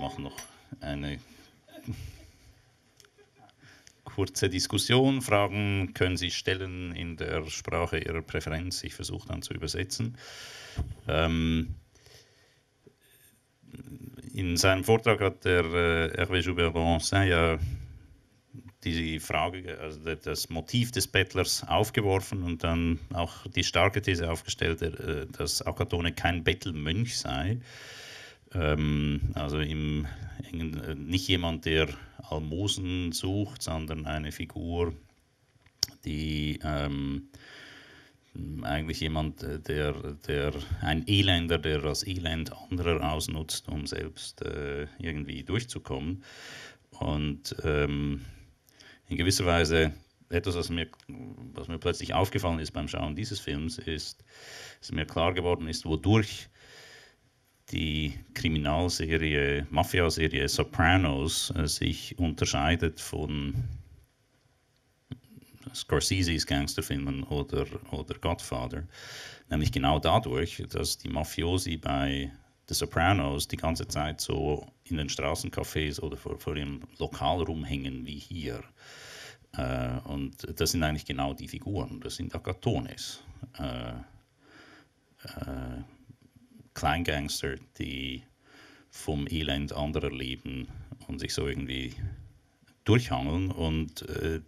machen noch eine kurze Diskussion. Fragen können Sie stellen in der Sprache Ihrer Präferenz. Ich versuche dann zu übersetzen. Ähm, in seinem Vortrag hat der äh, Hervé joubert bonsin ja die Frage, also das Motiv des Bettlers aufgeworfen und dann auch die starke These aufgestellt, äh, dass Akatone kein Bettelmönch sei. Ähm, also im, äh, nicht jemand, der Almosen sucht, sondern eine Figur, die ähm, eigentlich jemand, äh, der, der ein Elender, der das Elend anderer ausnutzt, um selbst äh, irgendwie durchzukommen. Und ähm, in gewisser Weise etwas, was mir, was mir plötzlich aufgefallen ist beim Schauen dieses Films, ist, dass mir klar geworden ist, wodurch die Kriminalserie, Mafiaserie Sopranos äh, sich unterscheidet von Scorseses Gangsterfilmen oder, oder Godfather. Nämlich genau dadurch, dass die Mafiosi bei The Sopranos die ganze Zeit so in den Straßencafés oder vor, vor ihrem Lokal rumhängen wie hier. Äh, und das sind eigentlich genau die Figuren, das sind Agatones. Äh, äh Kleingangster, die vom Elend anderer leben und sich so irgendwie durchhangeln und äh,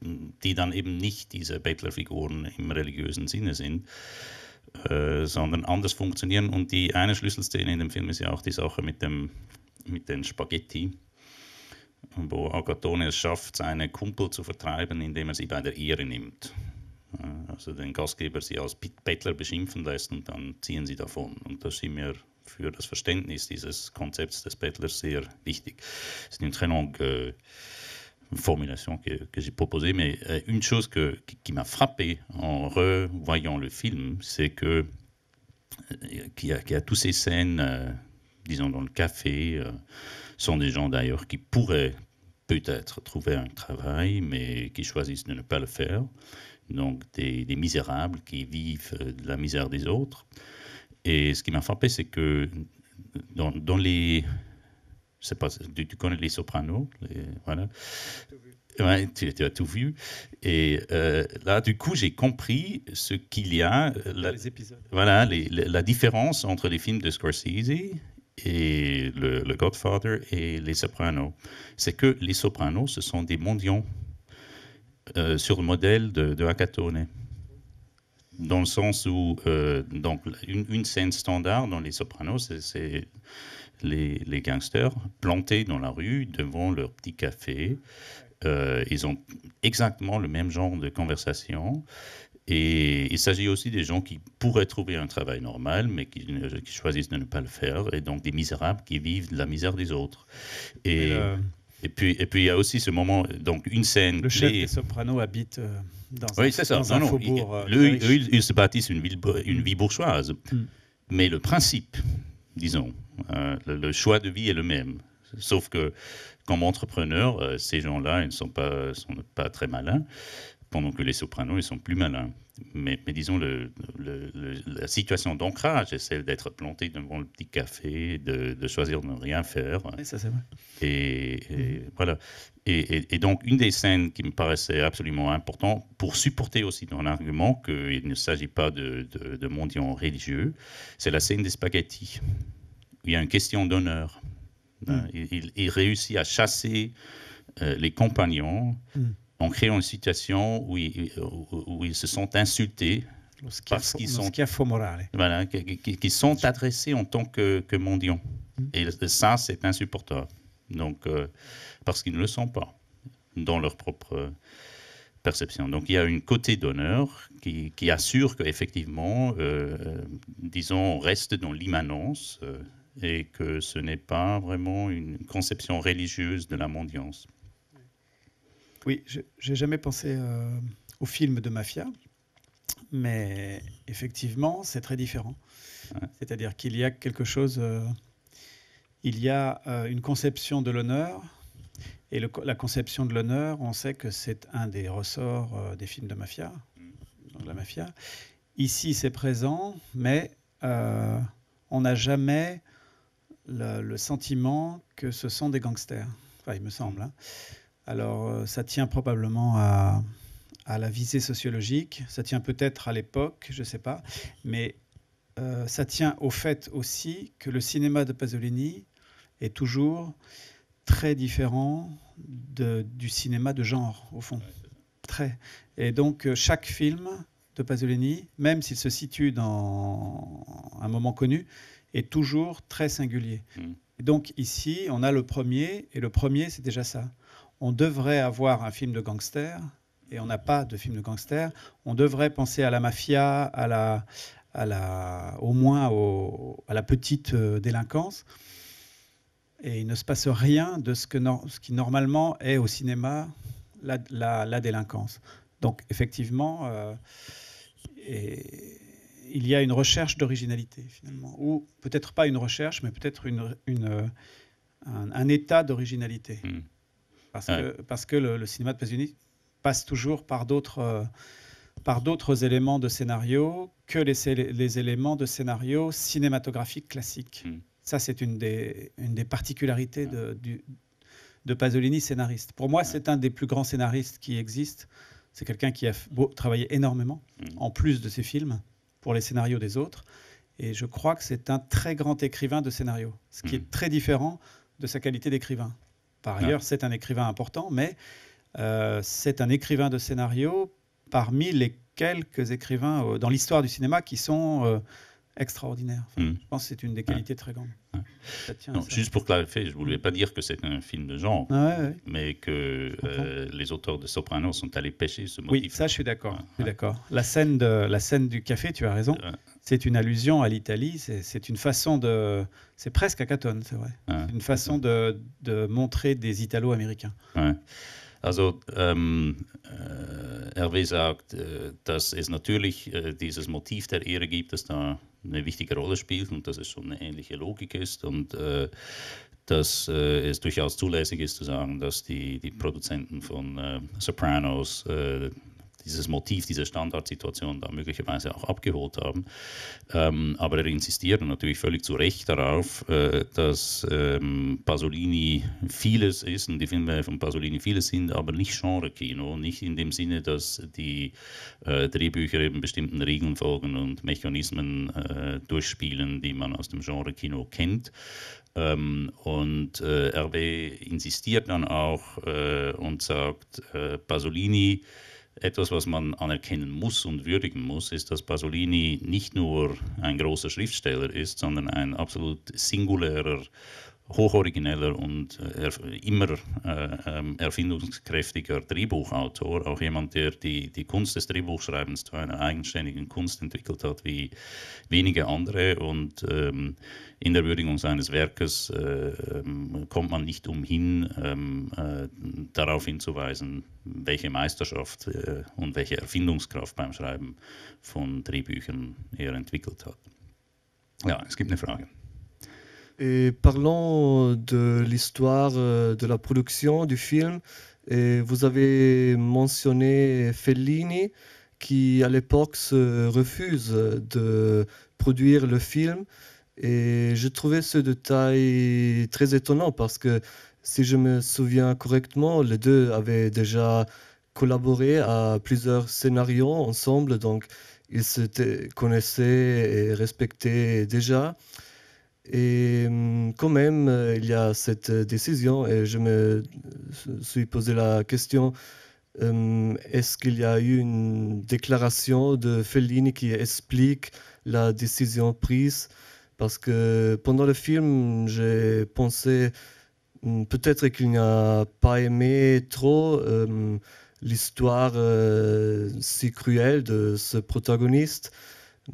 die dann eben nicht diese Bettlerfiguren im religiösen Sinne sind, äh, sondern anders funktionieren. Und die eine Schlüsselszene in dem Film ist ja auch die Sache mit, dem, mit den Spaghetti, wo Agatone es schafft, seine Kumpel zu vertreiben, indem er sie bei der Ehre nimmt. Äh, also den Gastgeber sie als Bettler beschimpfen lässt und dann ziehen sie davon. Und das sind mir für das Verständnis dieses Konzepts des Bettlers sehr wichtig. C'est une très longue äh, formulation que, que j'ai proposée, mais äh, une chose que, qui, m'a frappé en revoyant le film, c'est que euh, qu'il y, a toutes ces scènes, euh, disons dans le café, euh, sont des gens d'ailleurs qui pourraient peut-être trouver un travail, mais qui choisissent de ne pas le faire donc des, misérables qui vivent de la misère des autres. Et ce qui m'a frappé, c'est que dans, les... tu, connais les sopranos Voilà. tu, as tout vu. Et euh, là, du coup, j'ai compris ce qu'il y a. La, les épisodes. Voilà, la, différence entre les films de Scorsese et le, le Godfather et les Sopranos. C'est que les Sopranos, ce sont des mendiants. Euh, sur le modèle de, de Dans le sens où, euh, donc, une, scène standard dans Les Sopranos, c'est les, gangsters plantés dans la rue devant leur petit café. Euh, ils ont exactement le même genre de conversation. Et il s'agit aussi des gens qui pourraient trouver un travail normal, mais qui, choisissent de ne pas le faire, et donc des misérables qui vivent de la misère des autres. Et, et puis, et puis il y a aussi ce moment, donc une scène. Le chef des sopranos habite euh, dans oui, c'est ça. ils, euh, se bâtissent une, une vie bourgeoise. Hmm. Mais le principe, disons, euh, le, choix de vie est le même. Sauf que, comme entrepreneur, ces gens-là, ils ne sont pas, sont pas très malins pendant que les sopranos, ils sont plus malins. Mais, disons, le, la situation d'ancrage est celle d'être planté devant le petit café, de, choisir de ne rien faire. ça, c'est vrai. Et, voilà. Et, donc, une des scènes qui me paraissait absolument importante pour supporter aussi dans l'argument qu'il ne s'agit pas de, de, religieux, c'est la scène des spaghettis. Il y a une question d'honneur. Hmm. Il, réussit à chasser euh, les compagnons. Hmm en créant une situation où ils, se sont insultés parce qu'ils sont voilà, qui, sont adressés en tant que, que mendiants. Mm. Et ça, c'est insupportable. Donc, euh, parce qu'ils ne le sont pas dans leur propre perception. Donc, il y a une côté d'honneur qui, assure qu'effectivement, euh, disons, on reste dans l'immanence euh, et que ce n'est pas vraiment une conception religieuse de la mendiance. Oui, j'ai jamais pensé aux euh, au film de mafia, mais effectivement, c'est très différent. C'est-à-dire qu'il y a quelque chose, euh, il y a euh, une conception de l'honneur, et la conception de l'honneur, on sait que c'est un des ressorts des films de mafia, mm. de la mafia. Ici, c'est présent, mais on n'a jamais le, sentiment que ce sont des gangsters. Enfin, il me semble. Hein. Alors, euh, ça tient probablement à, la visée sociologique, ça tient peut-être à l'époque, je ne sais pas, mais euh, ça tient au fait aussi que le cinéma de Pasolini est toujours très différent du cinéma de genre, au fond. Très. Et donc, euh, chaque film de Pasolini, même s'il se situe dans un moment connu, est toujours très singulier. Mm. donc, ici, on a le premier, et le premier, c'est déjà ça on devrait avoir un film de gangster et on n'a pas de film de gangster. On devrait penser à la mafia, à la, à la, au moins à la petite euh, délinquance. Et il ne se passe rien de ce, que, ce qui normalement est au cinéma la, délinquance. Donc effectivement, euh, il y a une recherche d'originalité finalement, ou peut-être pas une recherche, mais peut-être un, état d'originalité. Hmm parce que, parce que le, cinéma de Pasolini passe toujours par d'autres euh, par d'autres éléments de scénario que les, les éléments de scénario cinématographique classique. Hmm. Ça, c'est une des, une des particularités de, du, de Pasolini, scénariste. Pour moi, c'est un des plus grands scénaristes qui existent. C'est quelqu'un qui a beau, travaillé énormément, hmm. en plus de ses films, pour les scénarios des autres. Et je crois que c'est un très grand écrivain de scénario, ce qui est hmm. très différent de sa qualité d'écrivain. Par ah. ailleurs, c'est un écrivain important, mais euh, c'est un écrivain de scénario parmi les quelques écrivains euh, dans l'histoire du cinéma qui sont euh, extraordinaires. Hmm. Je pense que c'est une des qualités très grandes. juste pour clarifier, je ne voulais pas dire que c'est un film de genre, ah mais que les auteurs de Soprano sont allés pêcher ce motif. Oui, ça, je suis d'accord. d'accord. La, la scène du café, tu as raison. c'est une allusion à l'Italie, c'est une façon de. C'est presque Hackathon, c'est vrai. Ouais. Une façon de, de, montrer des Italo-Américains. Ouais. Also ähm, äh, Hervé sagt, äh, dass es natürlich äh, dieses Motiv der Ehre gibt, das da eine wichtige Rolle spielt und dass es schon eine ähnliche Logik ist und äh, dass äh, es durchaus zulässig ist zu sagen, dass die, die Produzenten von äh, Sopranos äh, dieses Motiv diese Standardsituation da möglicherweise auch abgeholt haben. Ähm, aber er insistiert natürlich völlig zu Recht darauf, äh, dass ähm, Pasolini vieles ist und die Filme von Pasolini vieles sind, aber nicht Genre-Kino, nicht in dem Sinne, dass die äh, Drehbücher eben bestimmten Regeln folgen und Mechanismen äh, durchspielen, die man aus dem Genre-Kino kennt. Ähm, und äh, RW insistiert dann auch äh, und sagt, äh, Pasolini etwas, was man anerkennen muss und würdigen muss, ist, dass Pasolini nicht nur ein großer Schriftsteller ist, sondern ein absolut singulärer hochorigineller und äh, immer äh, ähm, erfindungskräftiger Drehbuchautor, auch jemand, der die, die Kunst des Drehbuchschreibens zu einer eigenständigen Kunst entwickelt hat, wie wenige andere. Und ähm, in der Würdigung seines Werkes äh, ähm, kommt man nicht umhin, ähm, äh, darauf hinzuweisen, welche Meisterschaft äh, und welche Erfindungskraft beim Schreiben von Drehbüchern er entwickelt hat. Ja, es gibt eine Frage. parlons de l'histoire euh, de la production du film. Et vous avez mentionné Fellini qui à l'époque se refuse de produire le film. Et je trouvais ce détail très étonnant parce que si je me souviens correctement, les deux avaient déjà collaboré à plusieurs scénarios ensemble, donc ils se connaissaient et respectaient déjà. Et euh, quand même, euh, il y a cette euh, décision et je me suis posé la question, est-ce qu'il y a eu une déclaration de Fellini qui explique la décision prise Parce que pendant le film, j'ai pensé hmm, peut-être qu'il n'a pas aimé trop l'histoire si cruelle de ce protagoniste,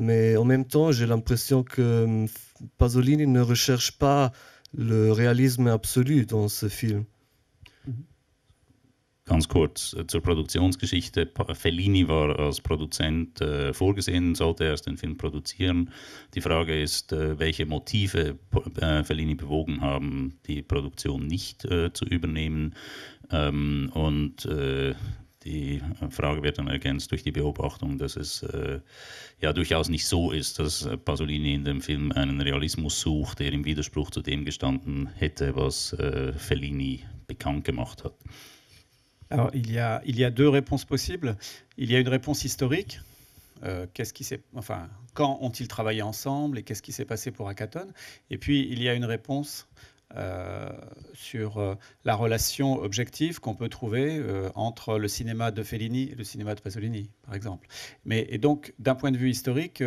mais en même temps, j'ai l'impression que hmm, Pasolini ne recherche pas le réalisme absolu dans ce film. Ganz kurz äh, zur Produktionsgeschichte. Fellini war als Produzent äh, vorgesehen, sollte erst den Film produzieren. Die Frage ist, äh, welche Motive äh, Fellini bewogen haben, die Produktion nicht äh, zu übernehmen. Ähm, und äh, die äh, Frage wird dann ergänzt durch die Beobachtung, dass es äh, ja durchaus nicht so ist, dass Pasolini in dem Film einen Realismus sucht, der im Widerspruch zu dem gestanden hätte, was äh, Fellini bekannt gemacht hat. Alors, il y, a, il y a deux réponses possibles. Il y a une réponse historique. Euh, qu'est-ce qui s'est, enfin, quand ont-ils travaillé ensemble et qu'est-ce qui s'est passé pour Akaton Et puis, il y a une réponse Euh, sur euh, la relation objective qu'on peut trouver euh, entre le cinéma de Fellini et le cinéma de Pasolini, par exemple. Mais, et donc, d'un point de vue historique,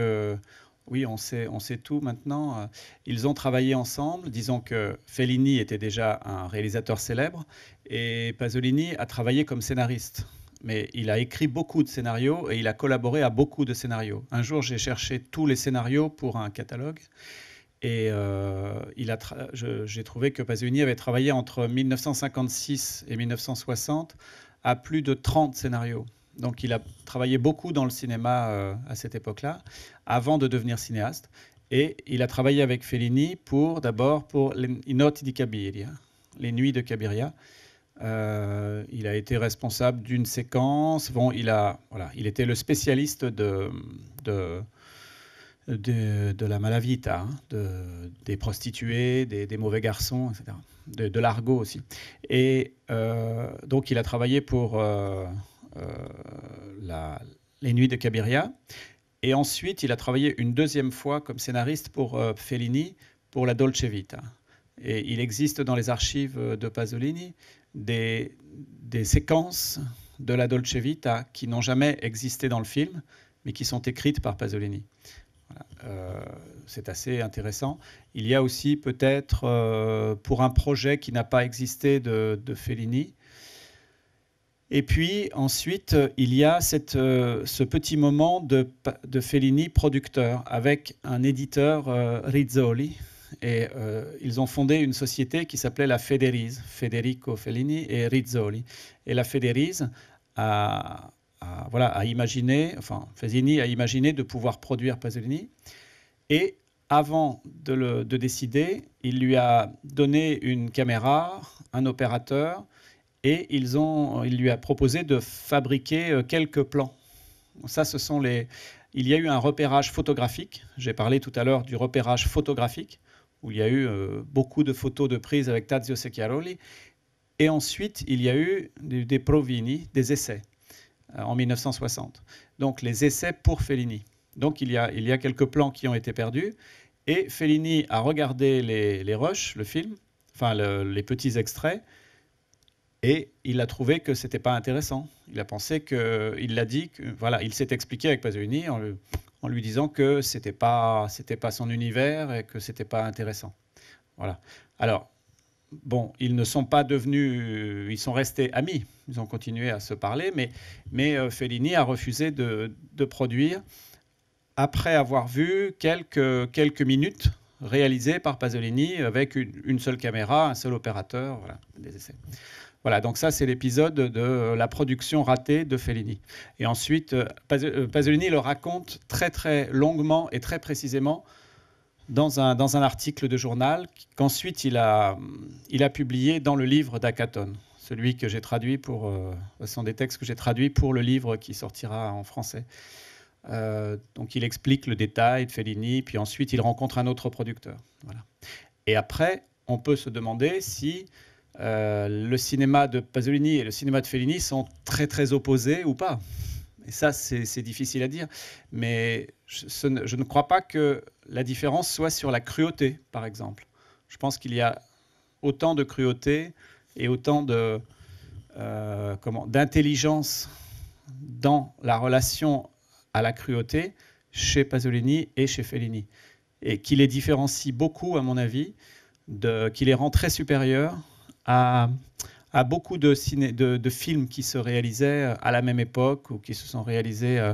oui, on sait, on sait tout maintenant. Ils ont travaillé ensemble. Disons que Fellini était déjà un réalisateur célèbre et Pasolini a travaillé comme scénariste mais il a écrit beaucoup de scénarios et il a collaboré à beaucoup de scénarios. Un jour, j'ai cherché tous les scénarios pour un catalogue et euh, j'ai trouvé que Pasolini avait travaillé entre 1956 et 1960 à plus de 30 scénarios. Donc il a travaillé beaucoup dans le cinéma euh, à cette époque-là, avant de devenir cinéaste. Et il a travaillé avec Fellini pour d'abord pour di Cabiria, les Nuits de Cabiria. Euh, il a été responsable d'une séquence. Bon, il a voilà, il était le spécialiste de, de de, la malavita, hein, des prostituées, des, mauvais garçons, etc. De, l'argot aussi. Et euh, donc il a travaillé pour euh, euh, Les Nuits de Cabiria. Et ensuite, il a travaillé une deuxième fois comme scénariste pour Fellini, pour la Dolce Vita. Et il existe dans les archives de Pasolini des, des séquences de la Dolce Vita qui n'ont jamais existé dans le film, mais qui sont écrites par Pasolini. Euh, c'est assez intéressant. Il y a aussi peut-être euh, pour un projet qui n'a pas existé de, Fellini, et puis ensuite, il y a cette, euh, ce petit moment de, de, Fellini producteur avec un éditeur Rizzoli. Et ils ont fondé une société qui s'appelait la Federise, Federico Fellini et Rizzoli. Et la Federise a, à, voilà, à imaginer, enfin, Fasini a imaginé de pouvoir produire Pasolini. Et avant de, le, décider, il lui a donné une caméra, un opérateur, et ils ont, il lui a proposé de fabriquer euh, quelques plans. Ça, ce sont les. Il y a eu un repérage photographique. J'ai parlé tout à l'heure du repérage photographique, où il y a eu euh, beaucoup de photos de prise avec Tazio Secchiaroli. Et ensuite, il y a eu des provini, des essais. Euh, en 1960. Donc les essais pour Fellini. Donc il y, a, quelques plans qui ont été perdus. Et Fellini a regardé les, les rushs, le film, enfin les petits extraits, et il a trouvé que c'était pas intéressant. Il a pensé que, il l'a dit, voilà, il s'est expliqué avec Pasolini en, lui disant que c'était pas, c'était pas son univers et que c'était pas intéressant. Voilà. Alors, bon, ils ne sont pas devenus, ils sont restés amis ils ont continué à se parler, mais, mais euh, Fellini a refusé de, produire après avoir vu quelques, quelques minutes réalisées par Pasolini avec une, seule caméra, un seul opérateur, voilà, essais. Voilà, donc ça c'est l'épisode de la production ratée de Fellini. Et ensuite, euh, euh, Pasolini le raconte très très longuement et très précisément dans un, dans un article de journal qu'ensuite il a, il a publié dans le livre d'Acaton celui que j'ai traduit pour. Euh, ce sont des textes que j'ai traduits pour le livre qui sortira en français. Euh, donc il explique le détail de Fellini, puis ensuite il rencontre un autre producteur. Voilà. Et après, on peut se demander si euh, le cinéma de Pasolini et le cinéma de Fellini sont très très opposés ou pas. Et ça, c'est difficile à dire. Mais je, je ne crois pas que la différence soit sur la cruauté, par exemple. Je pense qu'il y a autant de cruauté et autant de euh, comment d'intelligence dans la relation à la cruauté chez Pasolini et chez Fellini, et qui les différencie beaucoup, à mon avis, de, qui les rend très supérieurs à, à beaucoup de, de, films qui se réalisaient à la même époque ou qui se sont réalisés euh,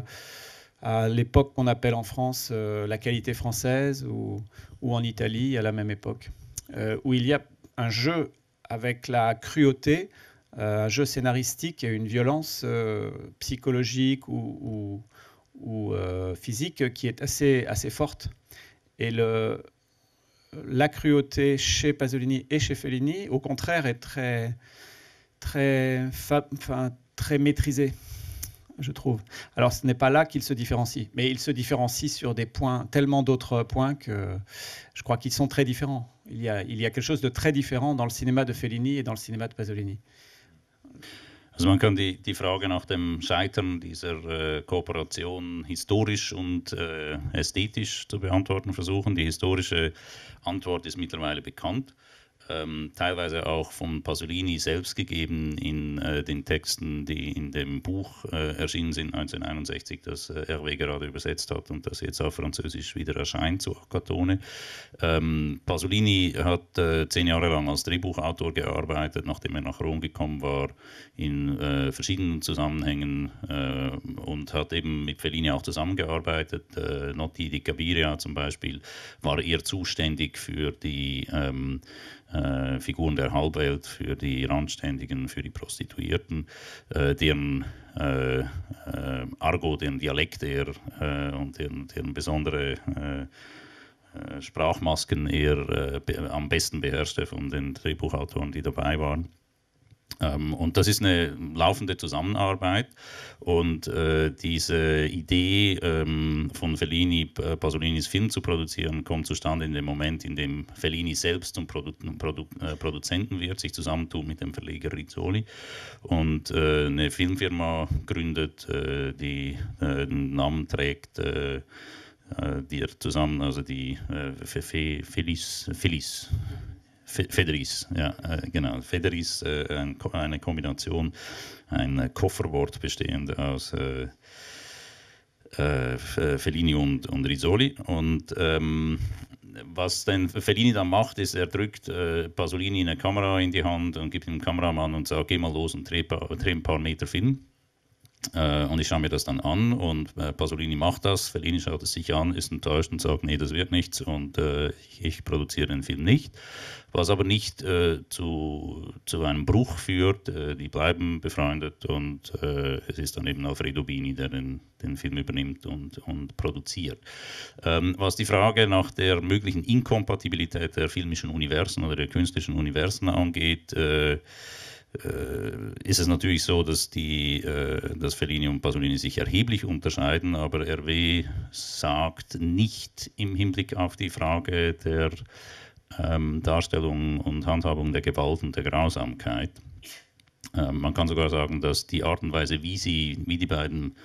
à, l'époque qu'on appelle en France euh, la qualité française ou, ou, en Italie à la même époque, où il y a un jeu avec la cruauté, euh, un jeu scénaristique et une violence euh, psychologique ou, euh, physique qui est assez, assez forte. Et le, la cruauté chez Pasolini et chez Fellini, au contraire, est très, très, enfin, très maîtrisée, je trouve. Alors, ce n'est pas là qu'ils se différencient, mais ils se différencient sur des points, tellement d'autres points que je crois qu'ils sont très différents. Il y, a, il y a quelque chose de très différent dans le cinéma de Fellini et dans le cinéma de Pasolini. Also man kann die, die Frage nach dem Scheitern dieser äh, Kooperation historisch und äh, ästhetisch zu beantworten versuchen. Die historische Antwort ist mittlerweile bekannt ähm, teilweise auch von Pasolini selbst gegeben in äh, den Texten, die in dem Buch äh, erschienen sind 1961, das äh, Hervé gerade übersetzt hat und das jetzt auf Französisch wieder erscheint, zu Akatone. Ähm, Pasolini hat äh, zehn Jahre lang als Drehbuchautor gearbeitet, nachdem er nach Rom gekommen war, in äh, verschiedenen Zusammenhängen äh, und hat eben mit Fellini auch zusammengearbeitet. Äh, Notti di Cabiria zum Beispiel war eher zuständig für die ähm, äh, Figuren der Halbwelt für die Randständigen, für die Prostituierten, äh, deren äh, äh Argo, deren Dialekt er äh, und deren, deren besondere äh, Sprachmasken er am besten beherrschte von den Drehbuchautoren, die dabei waren. Ähm, und das ist eine laufende Zusammenarbeit. Und äh, diese Idee ähm, von Fellini, äh, Pasolinis Film zu produzieren, kommt zustande in dem Moment, in dem Fellini selbst zum Produ Produ äh, Produzenten wird, sich zusammentut mit dem Verleger Rizzoli und äh, eine Filmfirma gründet, die den Namen trägt. die zusammen, also die Felis, Felis Federis, ja, äh, genau. Federis, äh, ein, eine Kombination, ein äh, Kofferwort bestehend aus äh, äh, äh Fellini und, und Risoli. Und ähm, was denn Fellini dann macht, ist, er drückt Pasolini eine Kamera in die Hand und gibt dem Kameramann und sagt, geh mal los und dreh, dreh ein paar Meter Film. Äh, und ich schaue mir das dann an und äh, Pasolini macht das, Fellini schaut es sich an, ist enttäuscht und sagt, nee, das wird nichts und äh, ich, ich, produziere den Film nicht was aber nicht äh, zu, zu einem Bruch führt. Äh, die bleiben befreundet und äh, es ist dann eben Alfredo Bini, der den, den Film übernimmt und, und produziert. Ähm, was die Frage nach der möglichen Inkompatibilität der filmischen Universen oder der künstlichen Universen angeht, äh, äh, ist es natürlich so, dass, die, äh, dass Fellini und Pasolini sich erheblich unterscheiden, aber RW sagt nicht im Hinblick auf die Frage der ähm, Darstellung und Handhabung der Gewalt und der Grausamkeit. Ähm, man kann sogar sagen, dass die Art und Weise, wie, sie, wie die beiden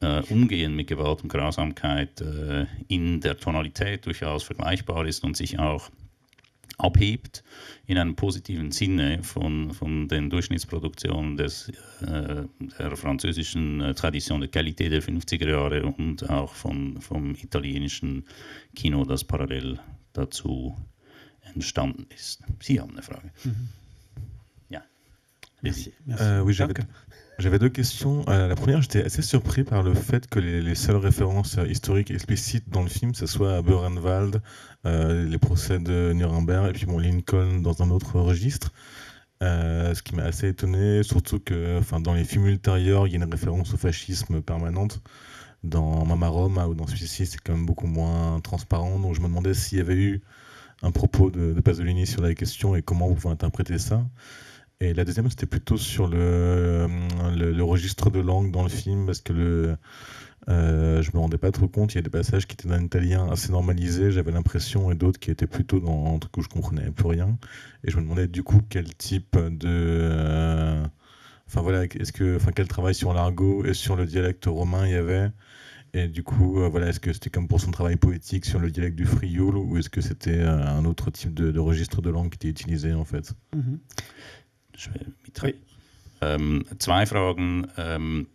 äh, umgehen mit Gewalt und Grausamkeit, äh, in der Tonalität durchaus vergleichbar ist und sich auch abhebt in einem positiven Sinne von, von den Durchschnittsproduktionen des, äh, der französischen äh, Tradition der Qualität der 50er Jahre und auch von, vom italienischen Kino, das parallel dazu C'est ist. Sie haben Merci. Euh, oui, j'avais deux questions. Euh, la première, j'étais assez surpris par le fait que les, seules références euh, historiques explicites dans le film, ce soit Burenwald, euh, les procès de Nuremberg et puis bon, Lincoln dans un autre registre. ce qui m'a assez étonné, surtout que enfin, dans les films ultérieurs, il y a une référence au fascisme permanente. Dans Mama Roma ou dans celui-ci, c'est quand même beaucoup moins transparent. Donc je me demandais s'il y avait eu un propos de, Pasolini sur la question et comment vous pouvez interpréter ça. Et la deuxième, c'était plutôt sur le, registre de langue dans le film, parce que le, euh, je me rendais pas trop compte. Il y a des passages qui étaient dans italien assez normalisé, j'avais l'impression, et d'autres qui étaient plutôt dans un truc où je comprenais plus rien. Et je me demandais du coup quel type de. Euh, enfin voilà, est-ce que, enfin quel travail sur l'argot et sur le dialecte romain il y avait et du coup, euh, voilà, est-ce que c'était comme pour son travail poétique sur le dialecte du Frioul ou est-ce que c'était euh, un autre type de, registre de langue qui était utilisé en fait mhm. Je vais m'y oui. Euh, zwei ähm,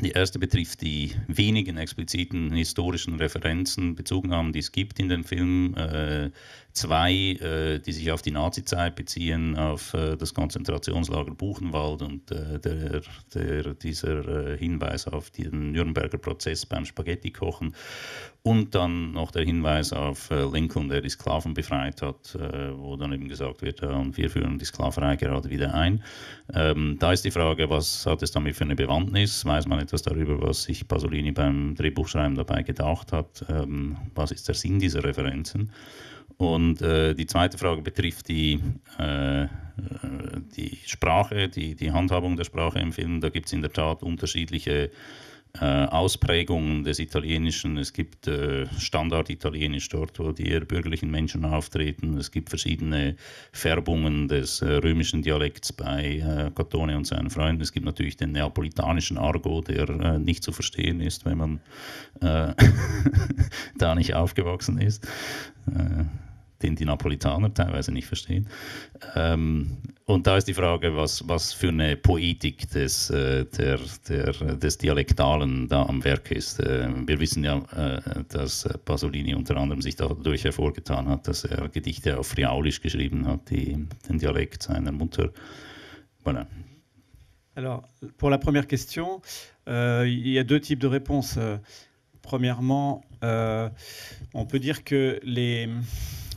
Die erste betrifft die wenigen expliziten historischen Referenzen, Bezugnahmen, die es gibt in dem Film. Äh, zwei, äh, die sich auf die Nazizeit beziehen, auf äh, das Konzentrationslager Buchenwald und äh, der, der, dieser äh, Hinweis auf den Nürnberger Prozess beim Spaghetti-Kochen. Und dann noch der Hinweis auf äh, Lincoln, der die Sklaven befreit hat, äh, wo dann eben gesagt wird, wir führen die Sklaverei gerade wieder ein. Ähm, da ist die Frage, was hat es damit für eine Bewandtnis? Weiß man etwas darüber, was sich Pasolini beim Drehbuchschreiben dabei gedacht hat? Ähm, was ist der Sinn dieser Referenzen? Und äh, die zweite Frage betrifft die, die Sprache, die, die Handhabung der Sprache im Film. Da gibt es in der Tat unterschiedliche äh, Ausprägungen des Italienischen. Es gibt äh, Standard-Italienisch dort, wo die eher bürgerlichen Menschen auftreten. Es gibt verschiedene Färbungen des äh, römischen Dialekts bei äh, Catone und seinen Freunden. Es gibt natürlich den neapolitanischen Argo, der äh, nicht zu verstehen ist, wenn man äh, da nicht aufgewachsen ist. Äh, den die Napolitaner teilweise nicht verstehen. Ähm, und da ist die Frage, was, was für eine Poetik des, äh, der, der, des Dialektalen da am Werk ist. Äh, wir wissen ja, äh, dass Pasolini unter anderem sich dadurch hervorgetan hat, dass er Gedichte auf Friaulisch geschrieben hat, die den Dialekt seiner Mutter. Voilà. Alors, pour la première question, euh, il y a deux types de réponses. Euh, premièrement, euh, on peut dire que les,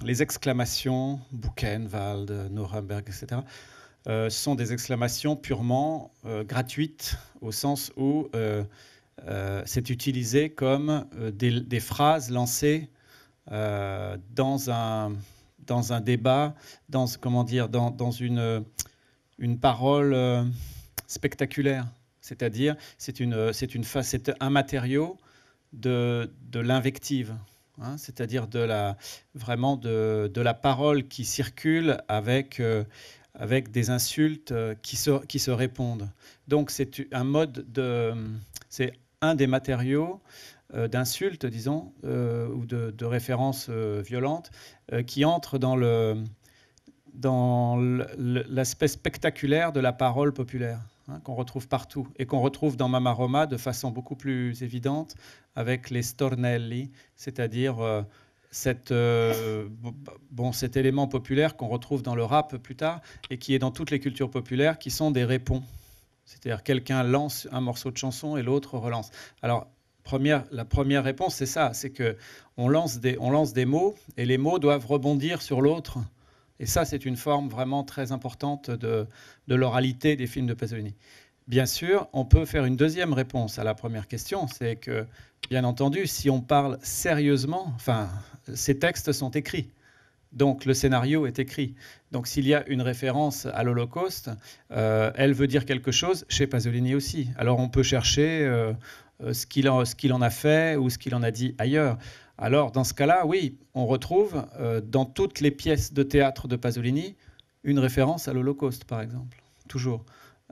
les exclamations, Buchenwald, Nuremberg, etc., euh, sont des exclamations purement euh, gratuites, au sens où euh, c'est utilisé comme des, phrases lancées dans, un, dans un débat, dans, comment dire, dans, dans une, une parole spectaculaire. C'est-à-dire, c'est une, c'est une, c'est un matériau de, de l'invective. Hein, c'est-à-dire de la, vraiment de, la parole qui circule avec, euh, avec des insultes euh, qui se, qui se répondent. Donc c'est un mode de... C'est un des matériaux euh, d'insultes, disons, ou de, références violentes, qui entrent dans le dans l'aspect spectaculaire de la parole populaire. Hein, qu'on retrouve partout et qu'on retrouve dans Mama Roma de façon beaucoup plus évidente avec les stornelli, c'est-à-dire euh, euh, cet élément populaire qu'on retrouve dans le rap plus tard et qui est dans toutes les cultures populaires, qui sont des réponses. C'est-à-dire quelqu'un lance un morceau de chanson et l'autre relance. Alors, la première réponse, c'est ça, c'est que lance, on lance des mots et les mots doivent rebondir sur l'autre et ça, c'est une forme vraiment très importante de, l'oralité des films de Pasolini. Bien sûr, on peut faire une deuxième réponse à la première question, c'est que, bien entendu, si on parle sérieusement, enfin, ces textes sont écrits. Donc le scénario est écrit. Donc s'il y a une référence à l'Holocauste, euh, elle veut dire quelque chose chez Pasolini aussi. Alors on peut chercher euh, euh, ce qu'il en, a fait ou ce qu'il en a dit ailleurs. Alors dans ce cas-là, oui, on retrouve euh, dans toutes les pièces de théâtre de Pasolini une référence à l'Holocauste, par exemple, toujours.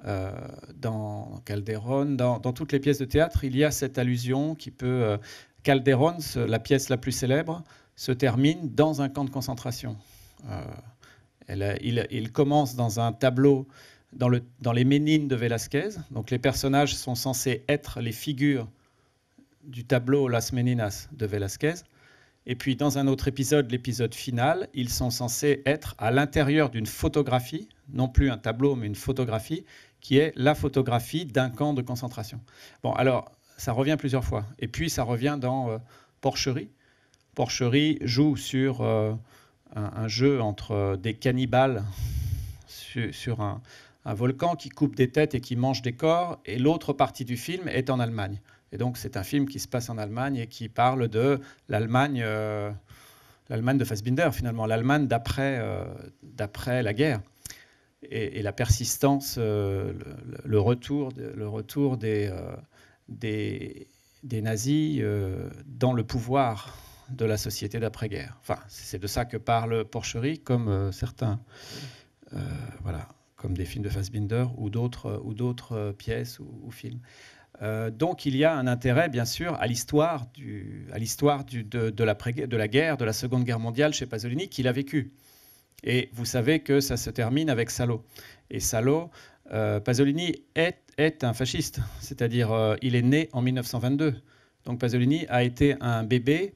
Euh, dans Calderon, dans, toutes les pièces de théâtre, il y a cette allusion qui peut... Euh, Calderon, la pièce la plus célèbre, se termine dans un camp de concentration. il, commence dans un tableau dans, le, dans les Ménines de Velázquez. Donc les personnages sont censés être les figures du tableau Las Meninas de Velázquez. Et puis dans un autre épisode, l'épisode final, ils sont censés être à l'intérieur d'une photographie, non plus un tableau, mais une photographie, qui est la photographie d'un camp de concentration. Bon, alors, ça revient plusieurs fois. Et puis, ça revient dans euh, Porcherie. Porcherie joue sur euh, un, jeu entre euh, des cannibales sur un volcan qui coupe des têtes et qui mange des corps, et l'autre partie du film est en Allemagne. Et donc, c'est un film qui se passe en Allemagne et qui parle de l'Allemagne, euh, l'Allemagne de Fassbinder, finalement, l'Allemagne d'après, euh, d'après la guerre. Et, la persistance, euh, le, retour, le retour des, des, nazis dans le pouvoir de la société d'après-guerre. Enfin, c'est de ça que parle Porcherie, comme certains. voilà comme des films de Fassbinder ou d'autres ou d'autres pièces ou films. Euh, donc il y a un intérêt, bien sûr, à l'histoire, de, la guerre, de la Seconde Guerre mondiale chez Pasolini, qu'il a vécu. Et vous savez que ça se termine avec Salo. Et Salo, euh, Pasolini est, un fasciste, c'est-à-dire euh, il est né en 1922. Donc Pasolini a été un bébé,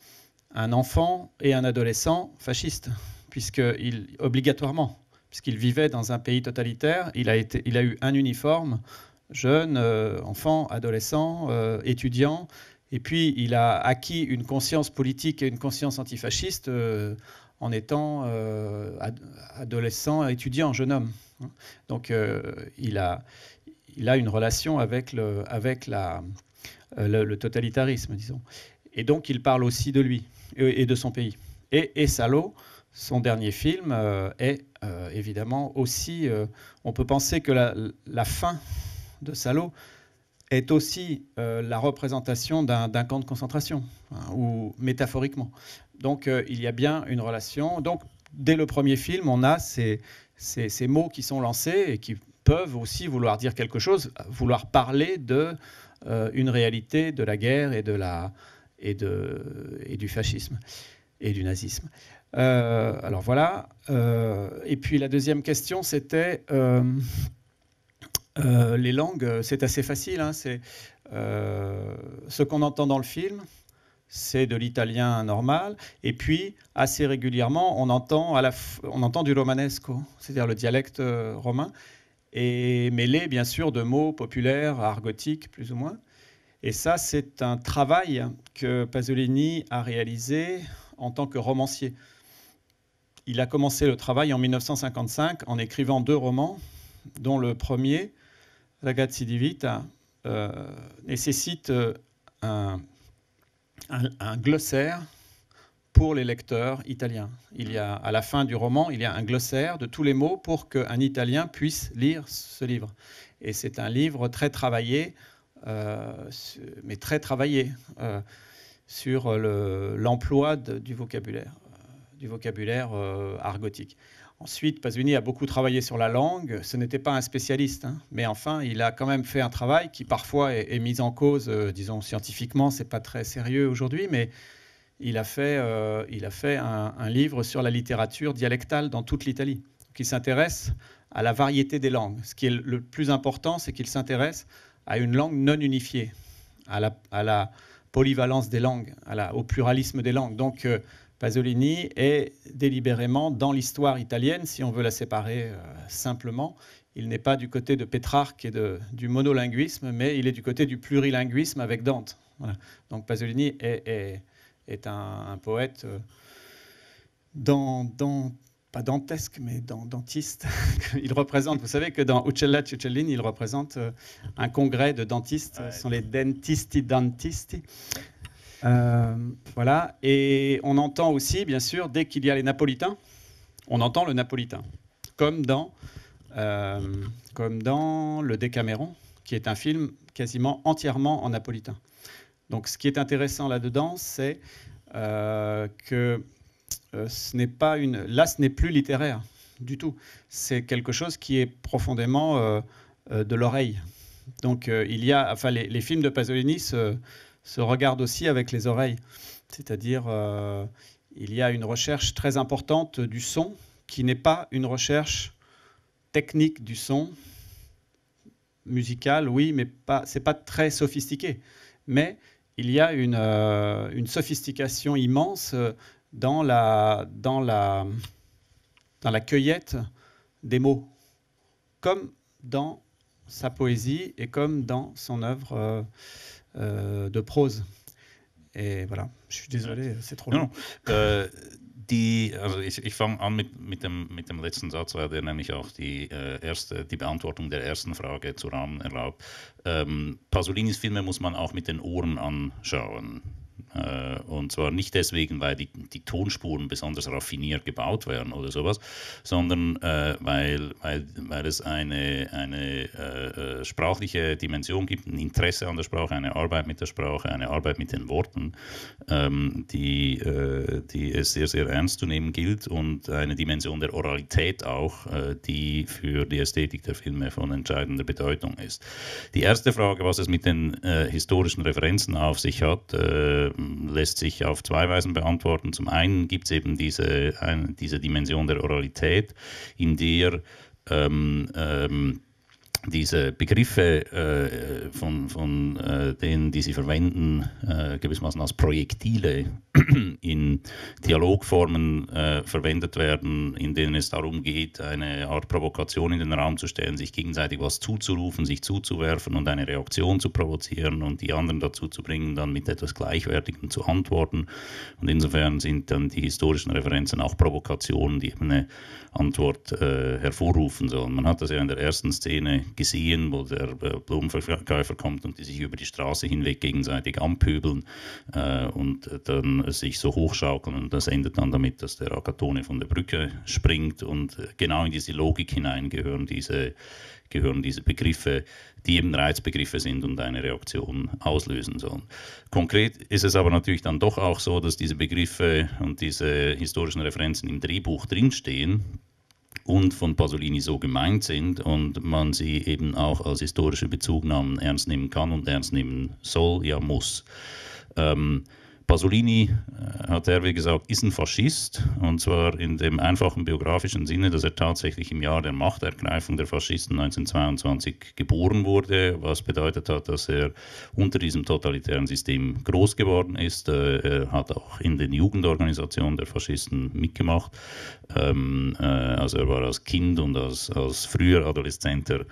un enfant et un adolescent fasciste, puisqu'il, obligatoirement, puisqu'il vivait dans un pays totalitaire, il a eu un uniforme jeune, euh, enfant, adolescent, euh, étudiant. Et puis, il a acquis une conscience politique et une conscience antifasciste euh, en étant adolescent, étudiant, jeune homme. Hein. Donc, il, a, il a une relation avec le, avec la, le, totalitarisme, disons. Et donc, il parle aussi de lui et de son pays. Et, et Salo, son dernier film, est évidemment aussi. on peut penser que la, la fin de salaud, est aussi euh, la représentation d'un camp de concentration, hein, ou métaphoriquement. Donc euh, il y a bien une relation. Donc dès le premier film, on a ces, mots qui sont lancés et qui peuvent aussi vouloir dire quelque chose, vouloir parler de euh, une réalité de la guerre et de la et de et du fascisme et du nazisme. alors voilà. et puis la deuxième question, c'était euh, les langues, euh, c'est assez facile. Hein, euh, ce qu'on entend dans le film, c'est de l'italien normal. Et puis, assez régulièrement, on entend, du romanesco, c'est-à-dire le dialecte romain, et mêlé, bien sûr, de mots populaires, argotiques, plus ou moins. Et ça, c'est un travail que Pasolini a réalisé en tant que romancier. Il a commencé le travail en 1955 en écrivant deux romans, dont le premier, Ragazzi di Vita euh, nécessite euh, un, glossaire pour les lecteurs italiens. Il y a, à la fin du roman, il y a un glossaire de tous les mots pour qu'un Italien puisse lire ce livre. Et c'est un livre très travaillé, euh, mais très travaillé sur l'emploi du vocabulaire, du vocabulaire argotique. Ensuite, Pasuni a beaucoup travaillé sur la langue. Ce n'était pas un spécialiste, hein. mais enfin, il a quand même fait un travail qui parfois est, mis en cause, euh, disons scientifiquement, c'est pas très sérieux aujourd'hui, mais il a fait, euh, il a fait un, livre sur la littérature dialectale dans toute l'Italie, qui s'intéresse à la variété des langues. Ce qui est le plus important, c'est qu'il s'intéresse à une langue non unifiée, à la, à la polyvalence des langues, à la, au pluralisme des langues. Donc euh, Pasolini est délibérément dans l'histoire italienne, si on veut la séparer euh, simplement. Il n'est pas du côté de Pétrarque et du monolinguisme, mais il est du côté du plurilinguisme avec Dante. Donc Pasolini est, un, poète euh, dans, pas dantesque, mais dans dentiste. il représente, vous savez que dans Uccella Cicellini, il représente euh, un congrès de dentistes, ce sont les dentisti dentisti. Euh, voilà. Et on entend aussi, bien sûr, dès qu'il y a les Napolitains, on entend le Napolitain, comme dans, euh, comme dans Le Décaméron, qui est un film quasiment entièrement en napolitain. Donc, ce qui est intéressant là-dedans, c'est euh, que ce n'est pas une. Là, ce n'est plus littéraire du tout. C'est quelque chose qui est profondément de l'oreille. Donc, il y a. Enfin, les, les films de Pasolini se se regarde aussi avec les oreilles. C'est-à-dire, euh, il y a une recherche très importante du son qui n'est pas une recherche technique du son musical, oui, mais pas, c'est pas très sophistiqué. Mais il y a une, euh, sophistication immense euh, dans la, dans la, dans la cueillette des mots, comme dans sa poésie et comme dans son œuvre. Euh, de prose. Et voilà, je suis désolé, c'est trop long. No. Euh, die, also ich, ich fange an mit, mit, dem, mit dem letzten Satz, weil der nämlich auch die, äh, erste, die Beantwortung der ersten Frage zu Rahmen erlaubt. Ähm, Pasolinis Filme muss man auch mit den Ohren anschauen. Äh, und zwar nicht deswegen, weil die, die, Tonspuren besonders raffiniert gebaut werden oder sowas, sondern äh, weil, weil, weil es eine, eine äh, äh, sprachliche Dimension gibt, ein Interesse an der Sprache, eine Arbeit mit der Sprache, eine Arbeit mit den Worten, ähm, die, äh, die es sehr, sehr ernst zu nehmen gilt und eine Dimension der Oralität auch, äh, die für die Ästhetik der Filme von entscheidender Bedeutung ist. Die erste Frage, was es mit den historischen Referenzen auf sich hat, ähm, lässt sich auf zwei Weisen beantworten. Zum einen gibt es eben diese, eine, diese Dimension der Oralität, in der ähm, ähm, diese Begriffe äh, von, von äh, denen, die sie verwenden, äh, gewissermaßen als Projektile in Dialogformen äh, verwendet werden, in denen es darum geht, eine Art Provokation in den Raum zu stellen, sich gegenseitig was zuzurufen, sich zuzuwerfen und eine Reaktion zu provozieren und die anderen dazu zu bringen, dann mit etwas Gleichwertigem zu antworten. Und insofern sind dann die historischen Referenzen auch Provokationen, die eben eine Antwort äh, hervorrufen sollen. Man hat das ja in der ersten Szene gesehen, wo der Blumenverkäufer kommt und die sich über die Straße hinweg gegenseitig anpöbeln äh, und dann sich so hochschaukeln. Und das endet dann damit, dass der Akatone von der Brücke springt. Und genau in diese Logik hinein gehören diese, gehören diese Begriffe, die eben Reizbegriffe sind und eine Reaktion auslösen sollen. Konkret ist es aber natürlich dann doch auch so, dass diese Begriffe und diese historischen Referenzen im Drehbuch drinstehen und von Pasolini so gemeint sind und man sie eben auch als historische Bezugnahmen ernst nehmen kann und ernst nehmen soll, ja muss. Ähm, Pasolini, äh, hat er, wie gesagt, ist ein Faschist, und zwar in dem einfachen biografischen Sinne, dass er tatsächlich im Jahr der Machtergreifung der Faschisten 1922 geboren wurde, was bedeutet hat, dass er unter diesem totalitären System groß geworden ist. Äh, er hat auch in den Jugendorganisationen der Faschisten mitgemacht. Ähm, äh, also er war als Kind und als, als früher Adoleszenter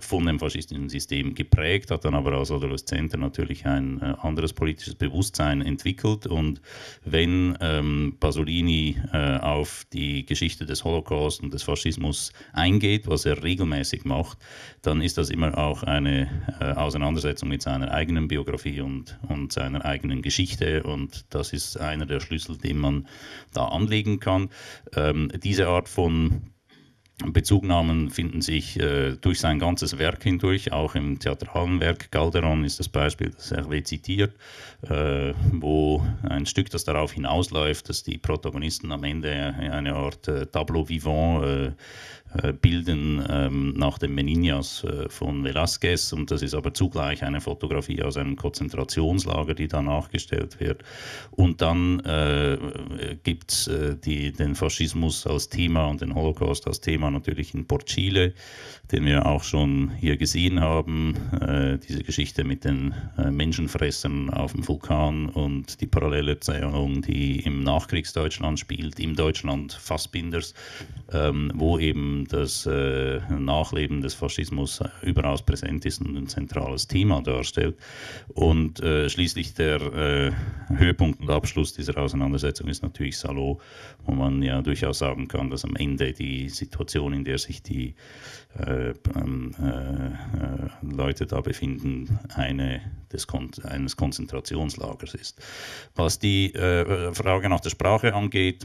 von dem faschistischen System geprägt, hat dann aber als Adoleszenter natürlich ein anderes politisches Bewusstsein in entwickelt. Und wenn ähm, Pasolini äh, auf die Geschichte des Holocaust und des Faschismus eingeht, was er regelmäßig macht, dann ist das immer auch eine äh, Auseinandersetzung mit seiner eigenen Biografie und, und seiner eigenen Geschichte. Und das ist einer der Schlüssel, den man da anlegen kann. Ähm, diese Art von Bezugnahmen finden sich äh, durch sein ganzes Werk hindurch, auch im theatralen Werk. Calderon ist das Beispiel, das Hervé zitiert, äh, wo ein Stück, das darauf hinausläuft, dass die Protagonisten am Ende eine Art äh, Tableau vivant äh, äh, bilden ähm, nach dem Meninas äh, von Velázquez und das ist aber zugleich eine Fotografie aus einem Konzentrationslager, die da nachgestellt wird. Und dann äh, gibt es äh, den Faschismus als Thema und den Holocaust als Thema natürlich in Port Chile, den wir auch schon hier gesehen haben, äh, diese Geschichte mit den äh, Menschenfressern auf dem Vulkan und die parallele Zählung, die im Nachkriegsdeutschland spielt, im Deutschland Fassbinders, ähm, wo eben das äh, Nachleben des Faschismus überaus präsent ist und ein zentrales Thema darstellt. Und äh, schließlich der äh, Höhepunkt und Abschluss dieser Auseinandersetzung ist natürlich Salo, wo man ja durchaus sagen kann, dass am Ende die Situation, in der sich die äh, ähm, äh, äh, Leute da befinden, eine des Kon eines Konzentrationslagers ist. Was die Frage nach der Sprache angeht,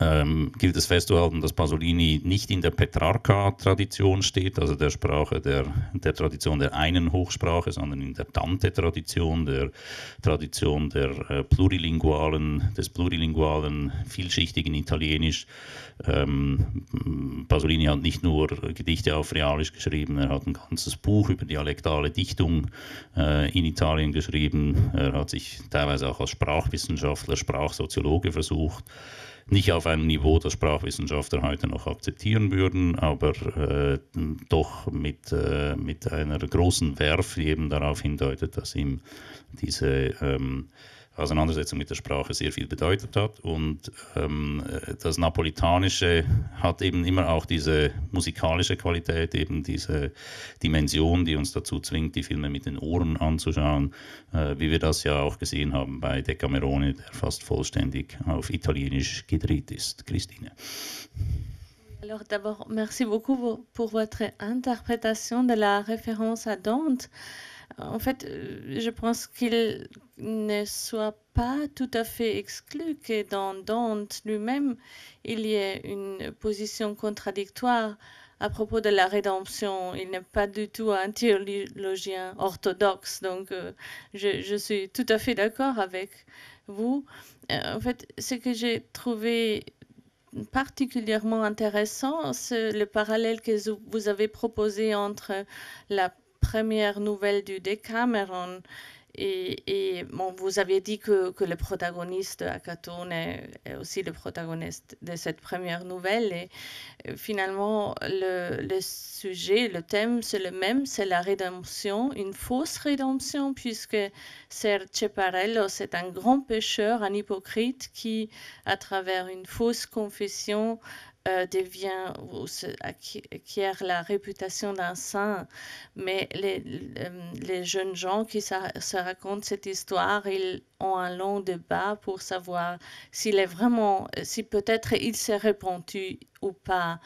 ähm, gilt es festzuhalten, dass Pasolini nicht in der Petrarca-Tradition steht, also der Sprache der, der Tradition der einen Hochsprache, sondern in der Dante-Tradition, der Tradition der äh, plurilingualen, des plurilingualen, vielschichtigen Italienisch. Ähm, Pasolini hat nicht nur Gedichte auf Realisch geschrieben, er hat ein ganzes Buch über dialektale Dichtung äh, in Italien geschrieben. Er hat sich teilweise auch als Sprachwissenschaftler, Sprachsoziologe versucht nicht auf einem Niveau, das Sprachwissenschaftler heute noch akzeptieren würden, aber äh, doch mit, äh, mit einer großen Werf, die eben darauf hindeutet, dass ihm diese ähm, Auseinandersetzung mit der Sprache sehr viel bedeutet hat. Und ähm, das Napolitanische hat eben immer auch diese musikalische Qualität, eben diese Dimension, die uns dazu zwingt, die Filme mit den Ohren anzuschauen, äh, wie wir das ja auch gesehen haben bei Decamerone, der fast vollständig auf Italienisch gedreht ist. Christine. Alors d'abord, merci beaucoup pour votre interprétation de la référence à Dante. En fait, euh, je pense qu'il ne soit pas tout à fait exclu que dans Dante lui-même, il y ait une position contradictoire à propos de la rédemption. Il n'est pas du tout un théologien orthodoxe, donc euh, je, suis tout à fait d'accord avec vous. Euh, en fait, ce que j'ai trouvé particulièrement intéressant, c'est le parallèle que vous avez proposé entre la première nouvelle du Decameron. Et, vous aviez dit que, le protagoniste Akatone est aussi le protagoniste de cette première nouvelle. Et euh, finalement, le, sujet, le thème, c'est le même, c'est la rédemption, une fausse rédemption, puisque Serge Ceparello, c'est un grand pêcheur un hypocrite qui, à travers une fausse confession, euh, devient ou acquiert la réputation d'un saint, mais les, jeunes gens qui se racontent cette histoire, ils ont un long débat pour savoir s'il est vraiment, si peut-être il s'est répandu ou pas.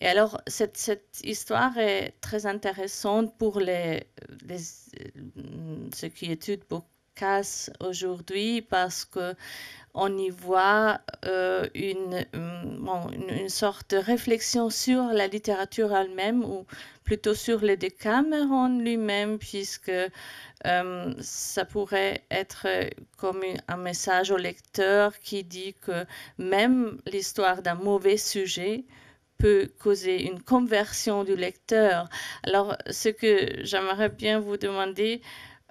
Et alors, cette, histoire est très intéressante pour les, les, euh, ceux qui étudient beaucoup aujourd'hui parce que on y voit euh, hum, une, une, sorte de réflexion sur la littérature elle-même ou plutôt sur le Decameron lui-même, puisque hum, ça pourrait être comme un message au lecteur qui dit que même l'histoire d'un mauvais sujet peut causer une conversion du lecteur. Alors, ce que j'aimerais bien vous demander,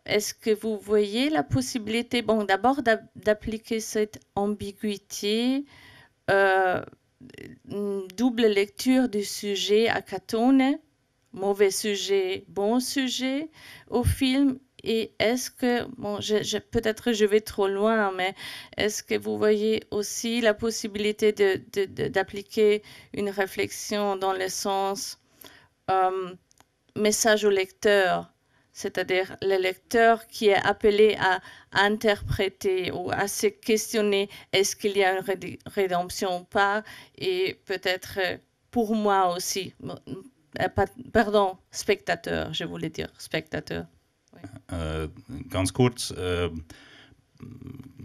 est-ce que vous voyez la possibilité, bon, d'abord d'appliquer cette ambiguïté, euh, double lecture du sujet à Catone, mauvais sujet, bon sujet, au film et est-ce que, bon, peut-être je vais trop loin, mais est-ce que vous voyez aussi la possibilité d'appliquer de, une réflexion dans le sens euh, message au lecteur c'est-à-dire le lecteur qui est appelé à interpréter ou à se questionner est-ce qu'il y a une rédemption ou pas, et peut-être euh, pour moi aussi, euh, pardon, spectateur, je voulais dire spectateur. ganz euh, kurz,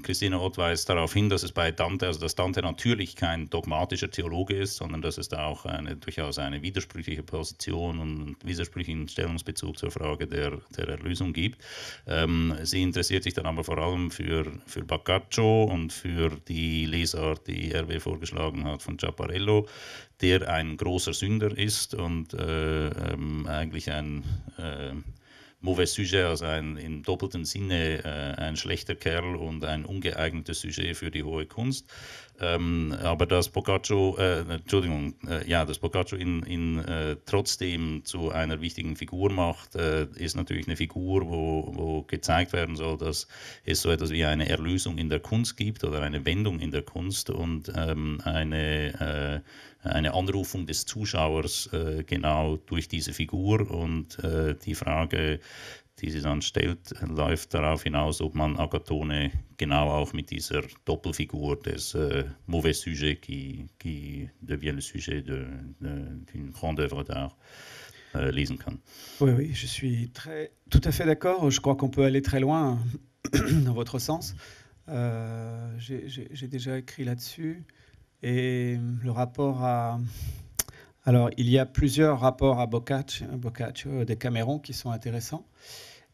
Christina Ott weist darauf hin, dass es bei Dante, also dass Dante natürlich kein dogmatischer Theologe ist, sondern dass es da auch eine, durchaus eine widersprüchliche Position und widersprüchlichen Stellungsbezug zur Frage der, der Erlösung gibt. Ähm, sie interessiert sich dann aber vor allem für, für Boccaccio und für die Lesart, die RW vorgeschlagen hat von Ciapparello, der ein großer Sünder ist und äh, ähm, eigentlich ein äh, mauvais sujet, also ein, im doppelten Sinne äh, ein schlechter Kerl und ein ungeeignetes Sujet für die hohe Kunst. Ähm, aber dass Boccaccio, äh, Entschuldigung, äh, ja, dass Boccaccio ihn, ihn äh, trotzdem zu einer wichtigen Figur macht, äh, ist natürlich eine Figur, wo, wo gezeigt werden soll, dass es so etwas wie eine Erlösung in der Kunst gibt oder eine Wendung in der Kunst und ähm, eine äh, eine Anrufung des Zuschauers äh, genau durch diese Figur und äh, die Frage die sie dann stellt, läuft darauf hinaus, ob man Agatone genau auch mit dieser Doppelfigur des euh, mauvais sujet qui, qui devient le sujet d'une de, de, grande œuvre d'art euh, lesen kann. Oui, oui, je suis très, tout à fait d'accord. Je crois qu'on peut aller très loin dans votre sens. Euh, J'ai déjà écrit là-dessus. Et le rapport à, alors, il y a plusieurs rapports à Boccaccio, Boccaccio des Camerons, qui sont intéressants.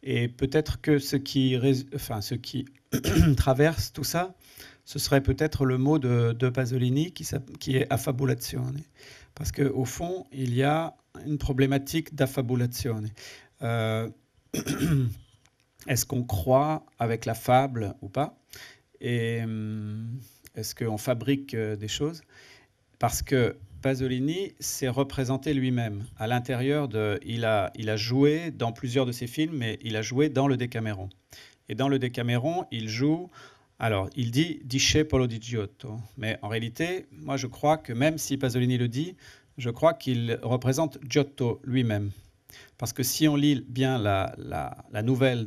Et peut-être que ce qui, traverse tout ça, ce serait peut-être le mot de, Pasolini qui, qui est affabulazione. Parce qu'au fond, il y a une problématique d'affabulazione. Euh, est-ce qu'on croit avec la fable ou pas Et hum, est-ce qu'on fabrique euh, des choses Parce que Pasolini s'est représenté lui-même à l'intérieur de. Il a, joué dans plusieurs de ses films, mais il a joué dans le Décaméron. Et dans le Décaméron, il joue. Alors, il dit Dice Polo di Giotto. Mais en réalité, moi, je crois que même si Pasolini le dit, je crois qu'il représente Giotto lui-même. Parce que si on lit bien la, nouvelle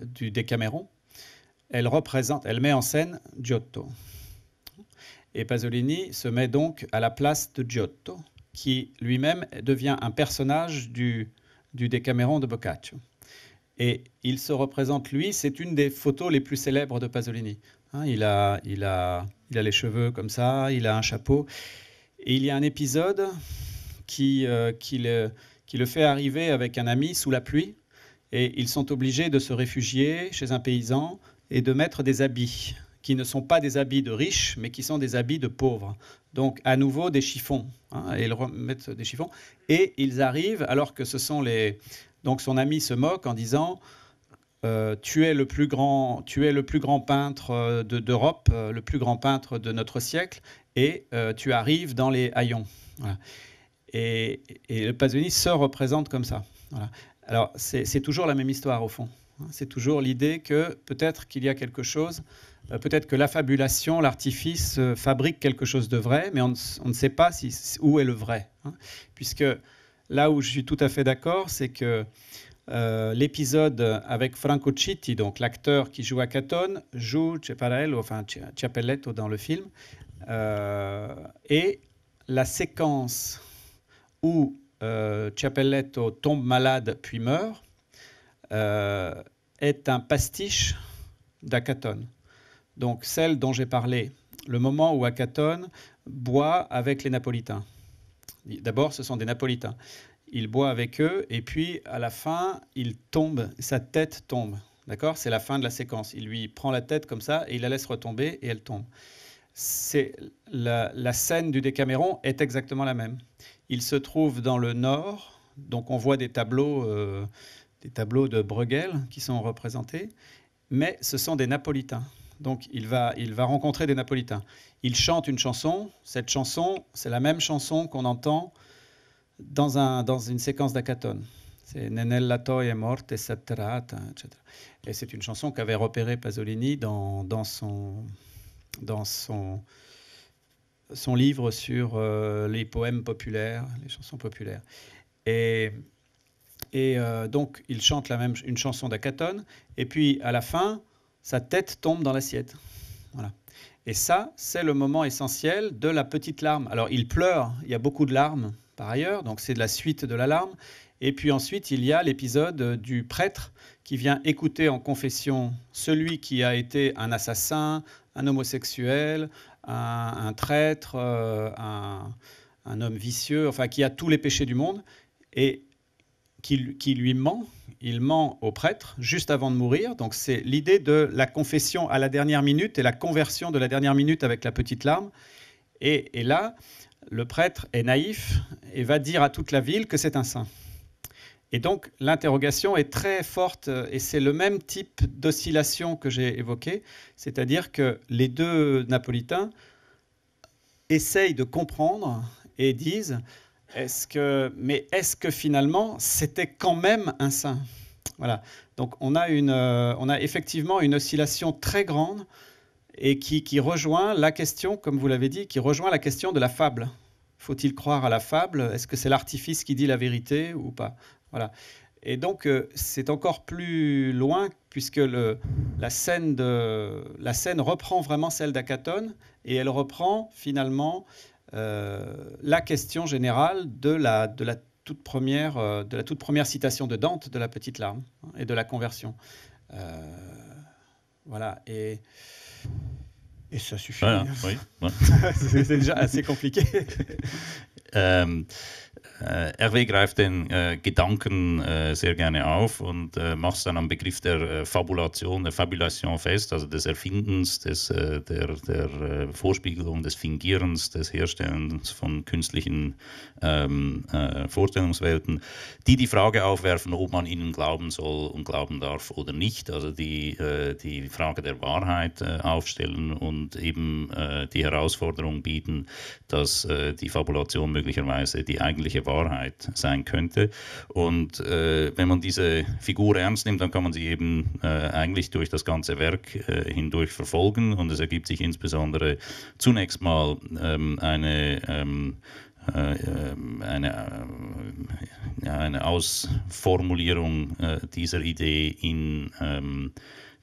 du Décaméron, elle représente, elle met en scène Giotto. Et Pasolini se met donc à la place de Giotto, qui lui-même devient un personnage du, du Décaméron de Boccaccio. Et il se représente, lui, c'est une des photos les plus célèbres de Pasolini. Hein, il, a, il, a, il a les cheveux comme ça, il a un chapeau. Et il y a un épisode euh, qui, le, qui le fait arriver avec un ami sous la pluie. Et ils sont obligés de se réfugier chez un paysan et de mettre des habits qui ne sont pas des habits de riches, mais qui sont des habits de pauvres. Donc, à nouveau, des chiffons. Hein, et ils remettent des chiffons. Et ils arrivent, alors que ce sont les. Donc, son ami se moque en disant euh, tu, es le plus grand, tu es le plus grand peintre euh, d'Europe, euh, le plus grand peintre de notre siècle, et tu arrives dans les haillons. Et, le Pasolini se représente comme ça. Alors, c'est toujours la même histoire, au fond. Hein, c'est toujours l'idée que peut-être qu'il y a quelque chose euh, peut-être que fabulation, l'artifice euh, fabrique quelque chose de vrai, mais on, ne sait pas si, où est le vrai. Hein. Puisque là où je suis tout à fait d'accord, c'est que euh, l'épisode avec Franco Citti, donc l'acteur qui joue à Catone, joue Ceparello, enfin Ciappelletto dans le film, et la séquence où Ciappelletto tombe malade puis meurt est un pastiche d'Acatone. Donc celle dont j'ai parlé, le moment où Acatone boit avec les Napolitains. D'abord, ce sont des Napolitains. Il boit avec eux et puis à la fin, il tombe, sa tête tombe. D'accord C'est la fin de la séquence. Il lui prend la tête comme ça et il la laisse retomber et elle tombe. C'est la, scène du Décaméron est exactement la même. Il se trouve dans le nord, donc on voit des tableaux, euh, des tableaux de Bruegel qui sont représentés, mais ce sont des Napolitains. Donc il va, il va rencontrer des Napolitains. Il chante une chanson. Cette chanson, c'est la même chanson qu'on entend dans, dans une séquence d'acatone. C'est Nenella Toye est morte et satrata, etc. Et c'est une chanson qu'avait repérée Pasolini dans, son, dans son, son livre sur euh, les poèmes populaires, les chansons populaires. Et, euh, donc, il chante la même, une chanson d'Acatone. Et puis, à la fin, sa tête tombe dans l'assiette. Voilà. Et ça, c'est le moment essentiel de la petite larme. Alors, il pleure, il y a beaucoup de larmes par ailleurs, donc c'est de la suite de la larme. Et puis ensuite, il y a l'épisode du prêtre qui vient écouter en confession celui qui a été un assassin, un homosexuel, un, traître, euh, un, homme vicieux, enfin qui a tous les péchés du monde, et qui lui ment, il ment au prêtre juste avant de mourir. Donc c'est l'idée de la confession à la dernière minute et la conversion de la dernière minute avec la petite larme. Et, là, le prêtre est naïf et va dire à toute la ville que c'est un saint. Et donc l'interrogation est très forte et c'est le même type d'oscillation que j'ai évoqué, c'est-à-dire que les deux napolitains essayent de comprendre et disent est-ce mais est-ce que finalement, c'était quand même un saint Voilà. Donc on a, une, euh, on a effectivement une oscillation très grande et qui, qui rejoint la question, comme vous l'avez dit, qui rejoint la question de la fable. Faut-il croire à la fable Est-ce que c'est l'artifice qui dit la vérité ou pas Voilà. Et donc euh, c'est encore plus loin puisque le, la, scène de, la scène reprend vraiment celle d'Acatone et elle reprend finalement euh, la question générale de la, de la toute première, euh, de la toute première citation de Dante de la petite larme hein, et de la conversion. Euh, voilà, et, et ça suffit. c'est déjà assez compliqué. euh, Hervé äh, greift den äh, Gedanken äh, sehr gerne auf und äh, macht es dann am Begriff der äh, Fabulation, der Fabulation fest, also des Erfindens, des, äh, der, der Vorspiegelung, des Fingierens, des Herstellens von künstlichen ähm, Vorstellungswelten, die die Frage aufwerfen, ob man ihnen glauben soll und glauben darf oder nicht, also die die Frage der Wahrheit aufstellen und eben die Herausforderung bieten, dass die Fabulation möglicherweise die eigentliche Wahrheit Wahrheit sein könnte. Und äh, wenn man diese Figur ernst nimmt, dann kann man sie eben äh, eigentlich durch das ganze Werk äh, hindurch verfolgen. Und es ergibt sich insbesondere zunächst mal ähm, eine ähm, äh, eine, äh, eine Ausformulierung äh, dieser Idee in ähm,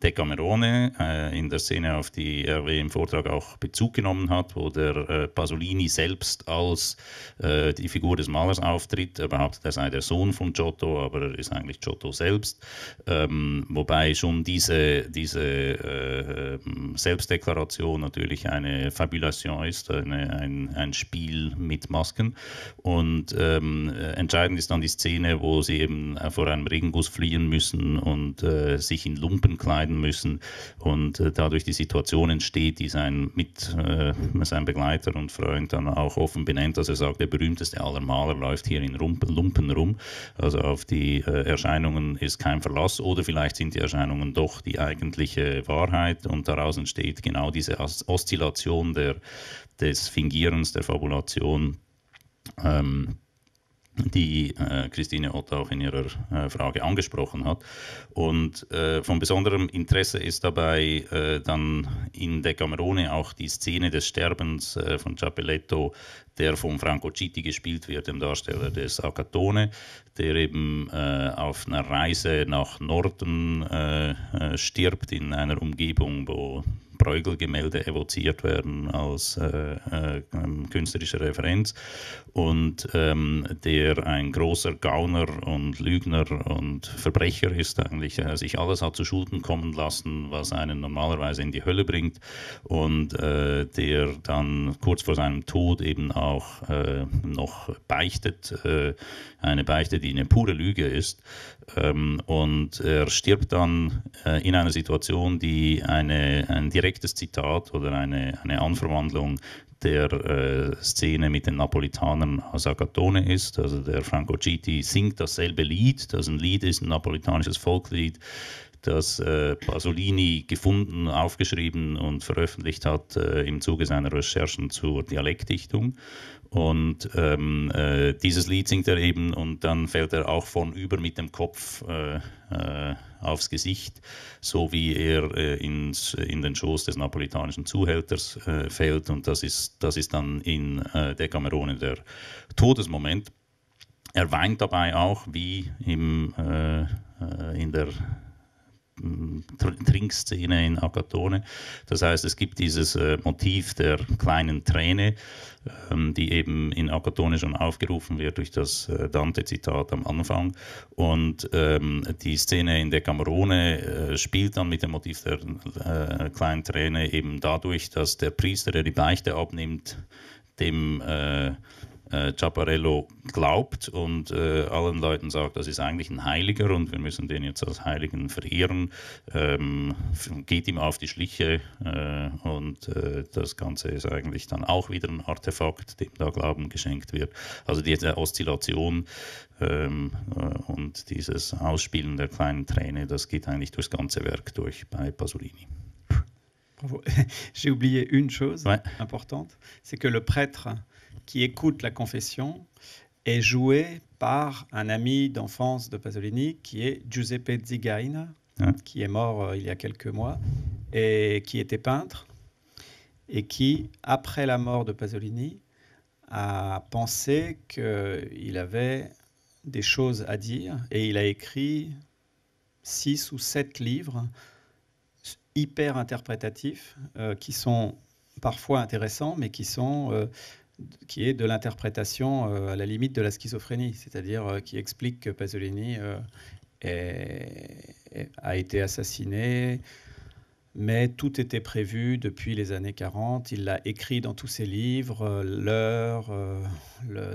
Decamerone äh, in der Szene, auf die RW im Vortrag auch Bezug genommen hat, wo der äh, Pasolini selbst als äh, die Figur des Malers auftritt. Er behauptet, er sei der Sohn von Giotto, aber er ist eigentlich Giotto selbst. Ähm, wobei schon diese, diese äh, Selbstdeklaration natürlich eine Fabulation ist, eine, ein, ein Spiel mit Masken. Und ähm, entscheidend ist dann die Szene, wo sie eben vor einem Regenguss fliehen müssen und äh, sich in Lumpen entscheiden müssen und äh, dadurch die Situation entsteht, die sein, mit, äh, sein Begleiter und Freund dann auch offen benennt, dass er sagt, der berühmteste aller Maler läuft hier in Rumpen, Lumpen rum. Also auf die äh, Erscheinungen ist kein Verlass oder vielleicht sind die Erscheinungen doch die eigentliche Wahrheit und daraus entsteht genau diese Oszillation der, des Fingierens, der Fabulation. Ähm, die äh, Christine Ott auch in ihrer äh, Frage angesprochen hat. Und äh, von besonderem Interesse ist dabei äh, dann in Decamerone auch die Szene des Sterbens äh, von Ciappelletto, der von Franco Citti gespielt wird, dem Darsteller des Acatone, der eben äh, auf einer Reise nach Norden stirbt in einer Umgebung, wo Bruegel-Gemälde evoziert werden als äh, äh, ähm, künstlerische Referenz und ähm, der ein großer Gauner und Lügner und Verbrecher ist, eigentlich äh, sich alles hat zu Schulden kommen lassen, was einen normalerweise in die Hölle bringt und äh, der dann kurz vor seinem Tod eben auch äh, noch beichtet, äh, eine Beichte, die eine pure Lüge ist, ähm, und er stirbt dann äh, in einer Situation, die eine, ein direktes Zitat oder eine, eine Anverwandlung der äh, Szene mit den Napolitanern aus Agatone ist. Also der Franco Gitti singt dasselbe Lied, das ein Lied ist, ein napolitanisches Volklied das äh, Pasolini gefunden, aufgeschrieben und veröffentlicht hat äh, im Zuge seiner Recherchen zur Dialektdichtung. Und ähm, äh, dieses Lied singt er eben und dann fällt er auch von über mit dem Kopf äh, äh, aufs Gesicht, so wie er äh, ins, in den Schoß des napolitanischen Zuhälters fällt. Und das ist, das ist dann in äh, Decamerone der Todesmoment. Er weint dabei auch, wie im, in der Trinkszene in Agatone. Das heißt, es gibt dieses äh, Motiv der kleinen Träne, ähm, die eben in Agatone schon aufgerufen wird durch das äh, Dante-Zitat am Anfang. Und ähm, die Szene in der Camerone äh, spielt dann mit dem Motiv der äh, kleinen Träne eben dadurch, dass der Priester, der die Beichte abnimmt, dem äh, äh, Ciaparello glaubt und äh, allen Leuten sagt, das ist eigentlich ein Heiliger und wir müssen den jetzt als Heiligen verehren, ähm, geht ihm auf die Schliche äh, und äh, das Ganze ist eigentlich dann auch wieder ein Artefakt, dem da Glauben geschenkt wird. Also diese Oszillation ähm, äh, und dieses Ausspielen der kleinen Träne, das geht eigentlich durchs ganze Werk durch bei Pasolini. J'ai oublié une chose ouais. importante, c'est que le prêtre, qui écoute la confession est joué par un ami d'enfance de Pasolini qui est Giuseppe Zigaina, hein. qui est mort euh, il y a quelques mois et qui était peintre et qui, après la mort de Pasolini, a pensé qu'il avait des choses à dire et il a écrit six ou sept livres hyper interprétatifs euh, qui sont parfois intéressants mais qui sont euh, qui est de l'interprétation euh, à la limite de la schizophrénie, c'est-à-dire euh, qui explique que Pasolini euh, a été assassiné, mais tout était prévu depuis les années 40. Il l'a écrit dans tous ses livres, l'heure,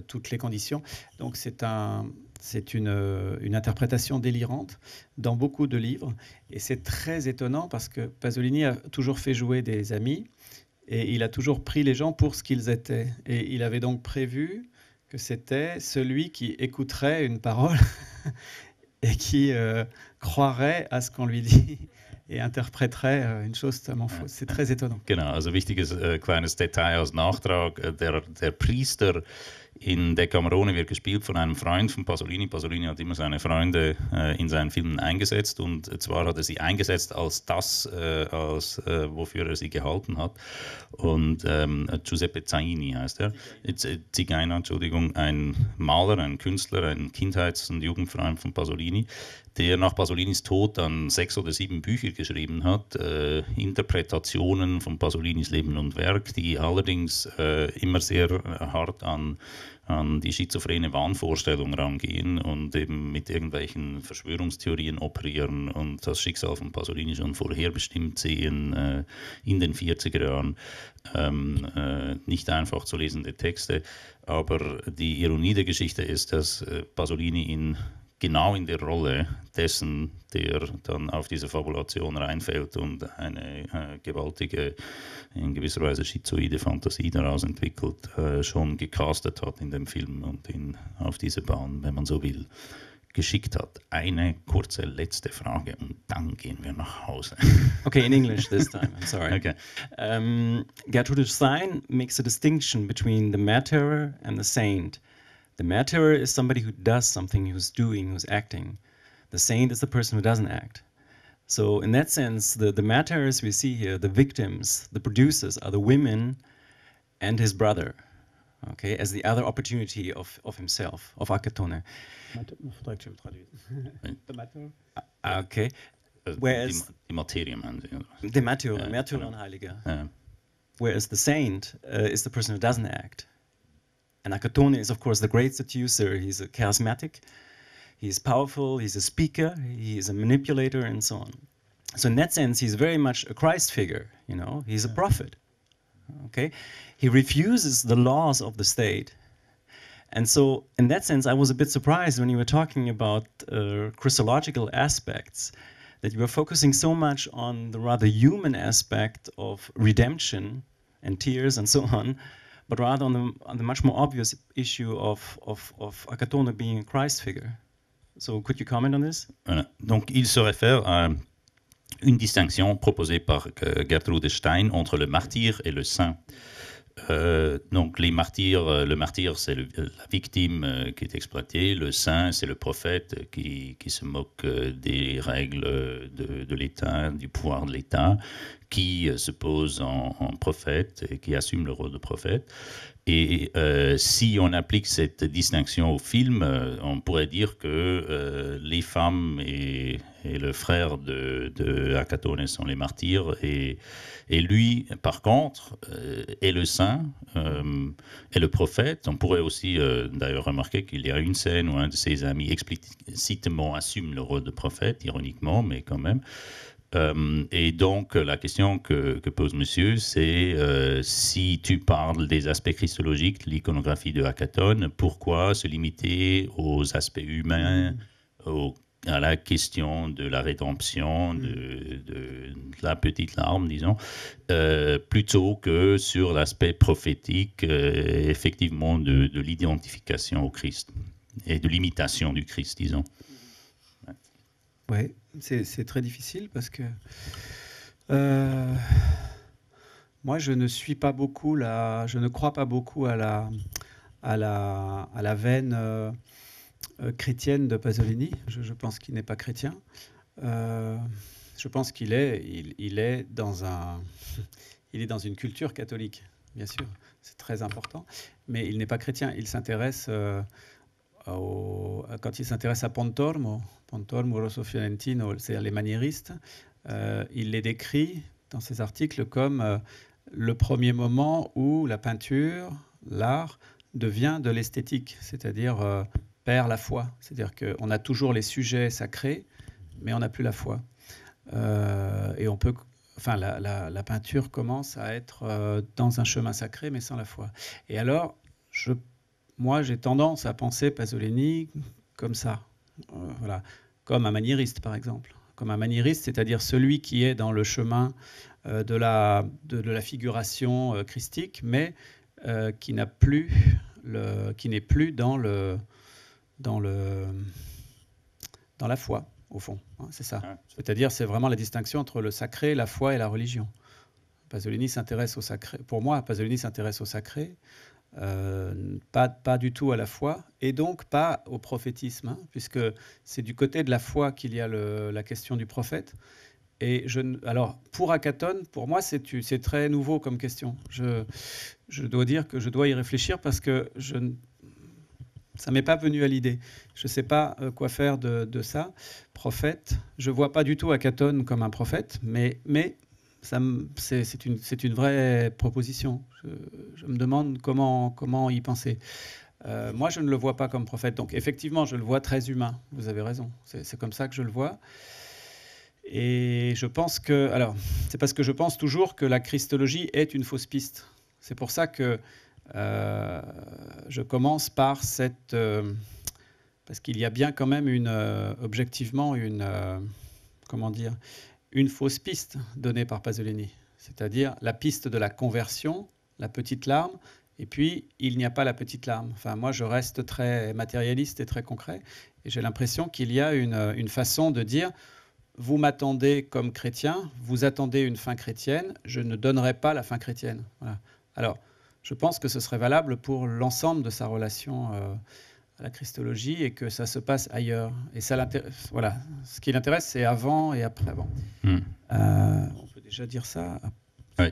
toutes les conditions. Donc c'est un, c'est une, une, interprétation délirante dans beaucoup de livres. Et c'est très étonnant parce que Pasolini a toujours fait jouer des amis et il a toujours pris les gens pour ce qu'ils étaient. Et il avait donc prévu que c'était celui qui écouterait une parole et qui euh, croirait à ce qu'on lui dit. et interpréterait euh, une chose tellement fausse. C'est très étonnant. Genau, also wichtiges äh, kleines Detail Nachtrag. Äh, Priester in De Camerone wird gespielt von einem Freund von Pasolini. Pasolini hat immer seine Freunde äh, in seinen Filmen eingesetzt und zwar hat er sie eingesetzt als das, äh, als, äh, wofür er sie gehalten hat. Und ähm, Giuseppe Zaini heißt er. Äh, Zigeiner, Entschuldigung, ein Maler, ein Künstler, ein Kindheits- und Jugendfreund von Pasolini, der nach Pasolinis Tod dann sechs oder sieben Bücher geschrieben hat, äh, Interpretationen von Pasolinis Leben und Werk, die allerdings äh, immer sehr hart an an die schizophrene Wahnvorstellung rangehen und eben mit irgendwelchen Verschwörungstheorien operieren und das Schicksal von Pasolini schon vorherbestimmt sehen äh, in den 40er Jahren. Ähm, äh, nicht einfach zu lesende Texte, aber die Ironie der Geschichte ist, dass äh, Pasolini in genau in der Rolle dessen, der dann auf diese Fabulation reinfällt und eine äh, gewaltige, in gewisser Weise schizoide Fantasie daraus entwickelt, äh, schon gecastet hat in dem Film und ihn auf diese Bahn, wenn man so will, geschickt hat. Eine kurze letzte Frage und dann gehen wir nach Hause. okay, in English this time. I'm sorry. Okay. Um, ähm, Gertrude Stein makes a distinction between the martyr and the saint. The martyr is somebody who does something, who's doing, who's acting. The saint is the person who doesn't act. So, in that sense, the, the martyrs we see here, the victims, the producers, are the women and his brother, okay, as the other opportunity of, of himself, of Akatone. Ah, okay. Euh, Whereas the martyrium the martyr, euh, martyr and heilige. Euh. Whereas the saint uh, is the person who doesn't act. And Nakatone is, of course, the great seducer. He's a charismatic, he's powerful, he's a speaker, he's a manipulator, and so on. So in that sense, he's very much a Christ figure, you know, he's a prophet. Okay? He refuses the laws of the state. And so in that sense, I was a bit surprised when you were talking about uh, Christological aspects, that you were focusing so much on the rather human aspect of redemption and tears and so on, but rather on the, on the much more obvious issue of, of, of Akatona being a Christ figure. So could you comment on this? Voilà. Euh, donc il se réfère à une distinction proposée par euh, Gertrude Stein entre le martyr et le saint. Euh, donc les martyrs, euh, le martyr c'est la victime qui est exploitée, le saint c'est le prophète qui, qui se moque des règles de, de l'État, du pouvoir de l'État, qui euh, se pose en, prophète et qui assume le rôle de prophète. Et euh, si on applique cette distinction au film, euh, on pourrait dire que les femmes et, le frère de, de sont les martyrs, et, et lui, par contre, est le saint, est le prophète. On pourrait aussi d'ailleurs remarquer qu'il y a une scène où un de ses amis explicitement assume le rôle de prophète, ironiquement, mais quand même. Euh, et donc, euh, la question que, pose monsieur, c'est euh, si tu parles des aspects christologiques l'iconographie de Hackathon, pourquoi se limiter aux aspects humains, à la question de la rédemption, mm. de, la petite larme, disons, plutôt que sur l'aspect prophétique, effectivement, de, l'identification au Christ et de l'imitation du Christ, disons. Oui c'est très difficile parce que euh, moi, je ne suis pas beaucoup là, je ne crois pas beaucoup à la, à la, à la veine euh, euh, chrétienne de Pasolini. Je, pense qu'il n'est pas chrétien. je pense qu'il est, il, il, est dans un, il est dans une culture catholique, bien sûr, c'est très important. Mais il n'est pas chrétien. Il s'intéresse quand il s'intéresse à Pontormo, Pontor, Moroso Fiorentino, c'est-à-dire les maniéristes, euh, il les décrit dans ses articles comme euh, le premier moment où la peinture, l'art, devient de l'esthétique, c'est-à-dire euh, perd la foi. C'est-à-dire qu'on a toujours les sujets sacrés, mais on n'a plus la foi. et on peut enfin, la, peinture commence à être dans un chemin sacré, mais sans la foi. Et alors, je, moi, j'ai tendance à penser Pasolini comme ça. voilà comme un maniériste par exemple. Comme un maniériste, c'est-à-dire celui qui est dans le chemin euh, de, la, de, la figuration euh, christique, mais euh, qui n'a plus le, qui n'est plus dans le dans le dans la foi au fond hein, c'est ça ah, c'est-à-dire c'est vraiment la distinction entre le sacré la foi et la religion Pasolini s'intéresse au sacré pour moi Pasolini s'intéresse au sacré euh, pas, pas du tout à la foi, et donc pas au prophétisme, hein, puisque c'est du côté de la foi qu'il y a la question du prophète. Et je, alors, pour Akaton, pour moi, c'est très nouveau comme question. Je, je, dois dire que je dois y réfléchir parce que je, ça m'est pas venu à l'idée. Je ne sais pas euh, quoi faire de, ça. Prophète, je vois pas du tout Akaton comme un prophète, mais, mais c'est une, une, vraie proposition. Je, me demande comment, comment y penser. Euh, moi, je ne le vois pas comme prophète. Donc, effectivement, je le vois très humain. Vous avez raison. C'est comme ça que je le vois. Et je pense que. Alors, c'est parce que je pense toujours que la christologie est une fausse piste. C'est pour ça que euh, je commence par cette. Euh, parce qu'il y a bien quand même une. objectivement, une. comment dire une fausse piste donnée par Pasolini, c'est-à-dire la piste de la conversion, la petite larme, et puis il n'y a pas la petite larme. Enfin, moi, je reste très matérialiste et très concret, et j'ai l'impression qu'il y a une, façon de dire, vous m'attendez comme chrétien, vous attendez une fin chrétienne, je ne donnerai pas la fin chrétienne. Alors, je pense que ce serait valable pour l'ensemble de sa relation. Euh, la Christologie et que ça se passe ailleurs. Et ça l'intéresse. Voilà, ce qui l'intéresse, c'est avant et après avant. Hmm. Euh, on peut déjà dire ça. Oui.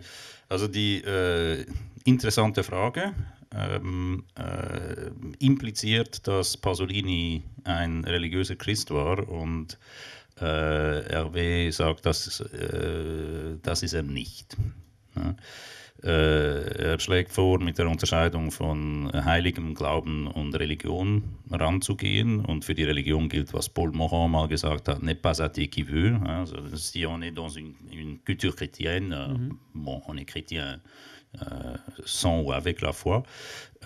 Also die äh, interessante Frage ähm, äh, impliziert, dass Pasolini ein religiöser Christ war und Hervé äh, sagt, dass, äh, das ist er nicht. Äh, er schlägt vor, mit der Unterscheidung von heiligem Glauben und Religion ranzugehen. Und für die Religion gilt, was Paul Morin mal gesagt hat, n'est pas athée qui veut. Also, si on est dans une, une culture chrétienne, mm bon, on est chrétien äh, sans ou avec la foi.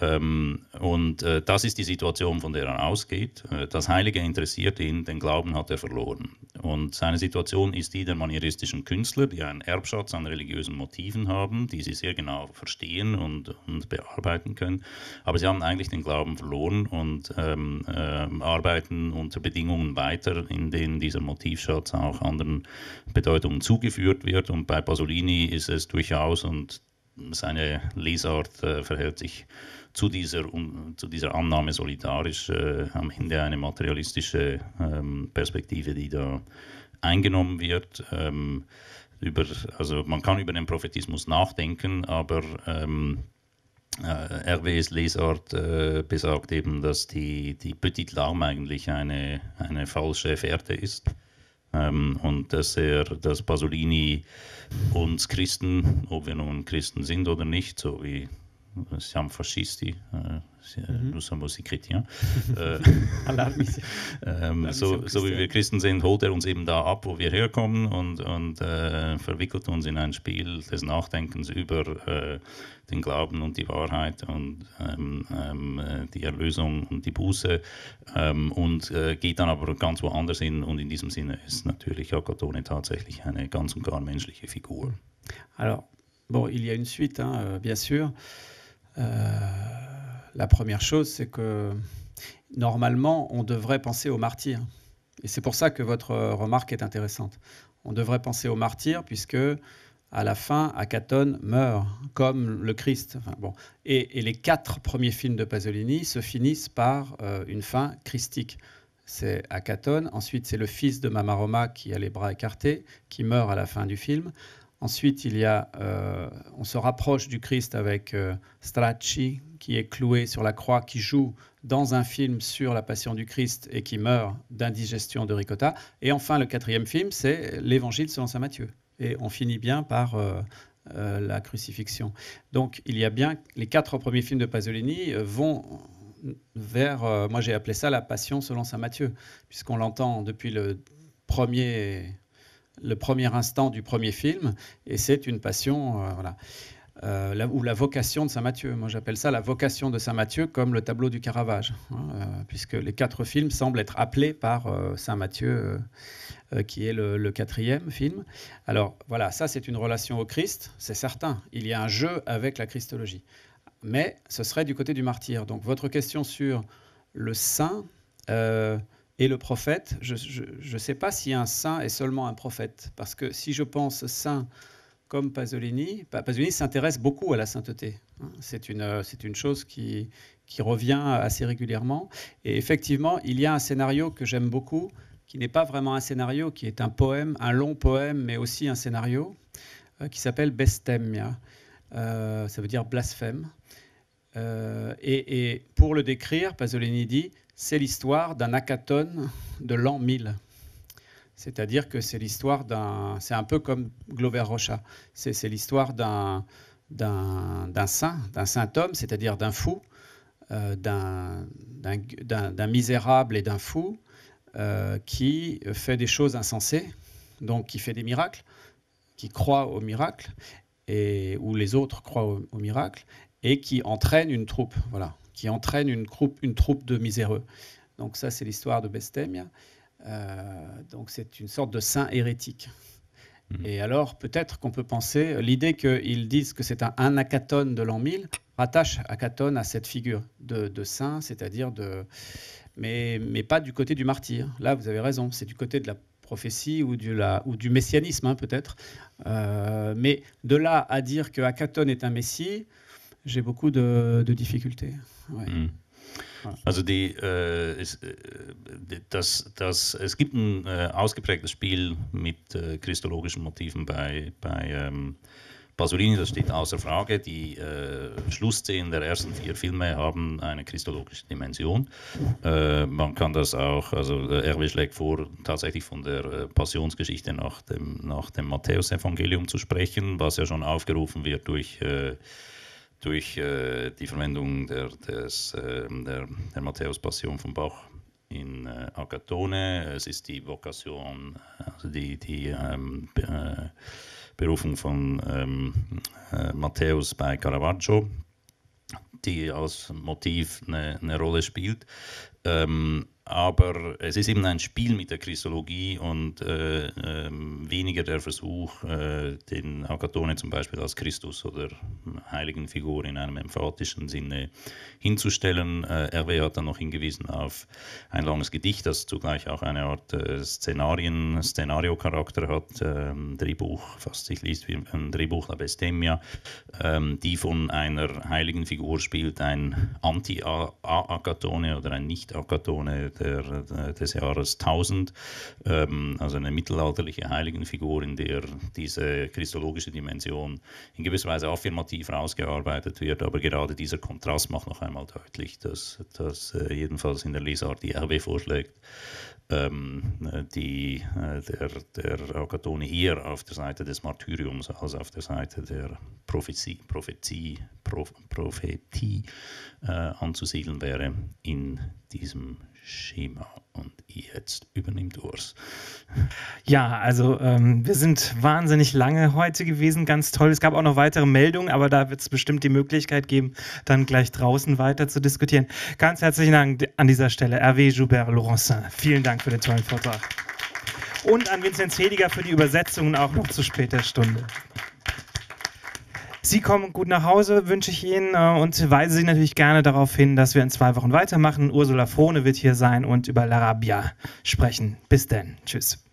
Ähm, und äh, das ist die Situation, von der er ausgeht. Äh, das Heilige interessiert ihn, den Glauben hat er verloren. Und seine Situation ist die der manieristischen Künstler, die einen Erbschatz an religiösen Motiven haben, die sie sehr genau verstehen und, und bearbeiten können. Aber sie haben eigentlich den Glauben verloren und ähm, äh, arbeiten unter Bedingungen weiter, in denen dieser Motivschatz auch anderen Bedeutungen zugeführt wird. Und bei Pasolini ist es durchaus und seine Lesart äh, verhält sich zu dieser, um, zu dieser Annahme solidarisch, äh, am Ende eine materialistische ähm, Perspektive, die da eingenommen wird. Ähm, über, also man kann über den Prophetismus nachdenken, aber ähm, äh, RWs Lesart äh, besagt eben, dass die, die Petit Larme eigentlich eine, eine falsche Fährte ist ähm, und dass er, dass Pasolini uns Christen, ob wir nun Christen sind oder nicht, so wie siamo fascisti, euh, euh, mhm. nur siamo si chrétiens. Euh, ähm, so, so wie wir Christen sind, holt er uns eben da ab, wo wir herkommen und, und äh, verwickelt uns in ein Spiel des Nachdenkens über äh, den Glauben und die Wahrheit und ähm, ähm, äh, die Erlösung und die Buße ähm, und äh, geht dann aber ganz woanders hin und in diesem Sinne ist natürlich Akatone tatsächlich eine ganz und gar menschliche Figur. Alors, bon, il y a une suite, hein, bien sûr. Euh, la première chose, c'est que normalement, on devrait penser aux martyrs. Et c'est pour ça que votre remarque est intéressante. On devrait penser aux martyrs, puisque à la fin, Akaton meurt, comme le Christ. bon. Et, les quatre premiers films de Pasolini se finissent par euh, une fin christique. C'est Akaton, ensuite c'est le fils de Mamaroma qui a les bras écartés, qui meurt à la fin du film. Ensuite, il y a, euh, on se rapproche du Christ avec euh, Stracci, qui est cloué sur la croix, qui joue dans un film sur la passion du Christ et qui meurt d'indigestion de ricotta. Et enfin, le quatrième film, c'est l'Évangile selon saint Matthieu. Et on finit bien par euh, la crucifixion. Donc, il y a bien les quatre premiers films de Pasolini vont vers, moi j'ai appelé ça la passion selon saint Matthieu, puisqu'on l'entend depuis le premier le premier instant du premier film, et c'est une passion, euh, voilà. Euh, la, ou la vocation de Saint Matthieu. Moi, j'appelle ça la vocation de Saint Matthieu, comme le tableau du Caravage, hein, euh, puisque les quatre films semblent être appelés par Saint Matthieu, qui est le, le, quatrième film. Alors voilà, ça c'est une relation au Christ, c'est certain. Il y a un jeu avec la Christologie, mais ce serait du côté du martyr. Donc votre question sur le saint et le prophète, je ne sais pas si un saint est seulement un prophète. Parce que si je pense saint comme Pasolini, bah, Pasolini s'intéresse beaucoup à la sainteté. Hein. Euh, c'est une, chose qui, revient assez régulièrement. Et effectivement, il y a un scénario que j'aime beaucoup, qui n'est pas vraiment un scénario, qui est un poème, un long poème, mais aussi un scénario, euh, qui s'appelle Bestemia. Euh, ça veut dire blasphème. et, pour le décrire, Pasolini dit c'est l'histoire d'un hackathon de l'an 1000. C'est-à-dire que c'est l'histoire d'un. C'est un peu comme Glover Rocha. C'est l'histoire d'un d'un saint, d'un saint homme, c'est-à-dire d'un fou, euh, d'un misérable et d'un fou euh, qui fait des choses insensées, donc qui fait des miracles, qui croit aux miracles, et, ou les autres croient au miracle et qui entraîne une troupe. Voilà qui entraîne une, une troupe de miséreux. Donc ça, c'est l'histoire de Bestemia. Euh, donc c'est une sorte de saint hérétique. Mhm. Et alors, peut-être qu'on peut penser, l'idée qu'ils disent que c'est un, un de l'an 1000 rattache Akaton à cette figure de, saint, c'est-à-dire de... Mais, pas du côté du martyr. Là, vous avez raison, c'est du côté de la prophétie ou du, messianisme, hein, peut-être. Euh, mais de là à dire que Acaton est un messie, j'ai beaucoup de, de difficultés. Ouais. Mhm. Also die, äh, ist, äh, das, das, es gibt ein äh, ausgeprägtes Spiel mit äh, christologischen Motiven bei, bei ähm, Pasolini, das steht außer Frage. Die äh, Schlussszenen der ersten vier Filme haben eine christologische Dimension. Äh, man kann das auch, also Hervé schlägt vor, tatsächlich von der Passionsgeschichte nach dem, nach dem Matthäusevangelium zu sprechen, was ja schon aufgerufen wird durch... Äh, durch äh, die Verwendung der, des, äh, der, der Matthäus-Passion von Bach in äh, Agatone. Es ist die Vokation, also die, die ähm, äh, Berufung von ähm, äh, Matthäus bei Caravaggio, die als Motiv eine, eine Rolle spielt. Ähm, aber es ist eben ein Spiel mit der Christologie und äh, äh, weniger der Versuch, äh, den Agatone zum Beispiel als Christus oder hm, heiligen Figur in einem emphatischen Sinne hinzustellen. Hervé äh, hat dann noch hingewiesen auf ein langes Gedicht, das zugleich auch eine Art äh, Szenarien, Szenario-Charakter hat, ähm, Drehbuch, fast sich liest wie ein Drehbuch La Bestemia, ähm, die von einer heiligen Figur spielt, ein Anti-Agatone oder ein Nicht-Agatone der, äh, des Jahres 1000, ähm, also eine mittelalterliche Heiligenfigur, in der diese christologische Dimension in gewisser Weise affirmativ rausgearbeitet wird. Aber gerade dieser Kontrast macht noch einmal deutlich, dass, dass äh, jedenfalls in der Lesart, die RW vorschlägt, ähm, äh, die, äh, der, der Agatone hier auf der Seite des Martyriums als auf der Seite der Prophezie, Prophezie, Pro, Prophetie äh, anzusiedeln wäre in diesem Schema und jetzt übernimmt Urs. Ja, also ähm, wir sind wahnsinnig lange heute gewesen, ganz toll. Es gab auch noch weitere Meldungen, aber da wird es bestimmt die Möglichkeit geben, dann gleich draußen weiter zu diskutieren. Ganz herzlichen Dank an dieser Stelle, Hervé Joubert Laurencin. Vielen Dank für den tollen Vortrag. Und an Vincent Hediger für die Übersetzungen auch noch zu später Stunde. Sie kommen gut nach Hause, wünsche ich Ihnen äh, und weise Sie natürlich gerne darauf hin, dass wir in zwei Wochen weitermachen. Ursula Frohne wird hier sein und über Larabia sprechen. Bis denn. Tschüss.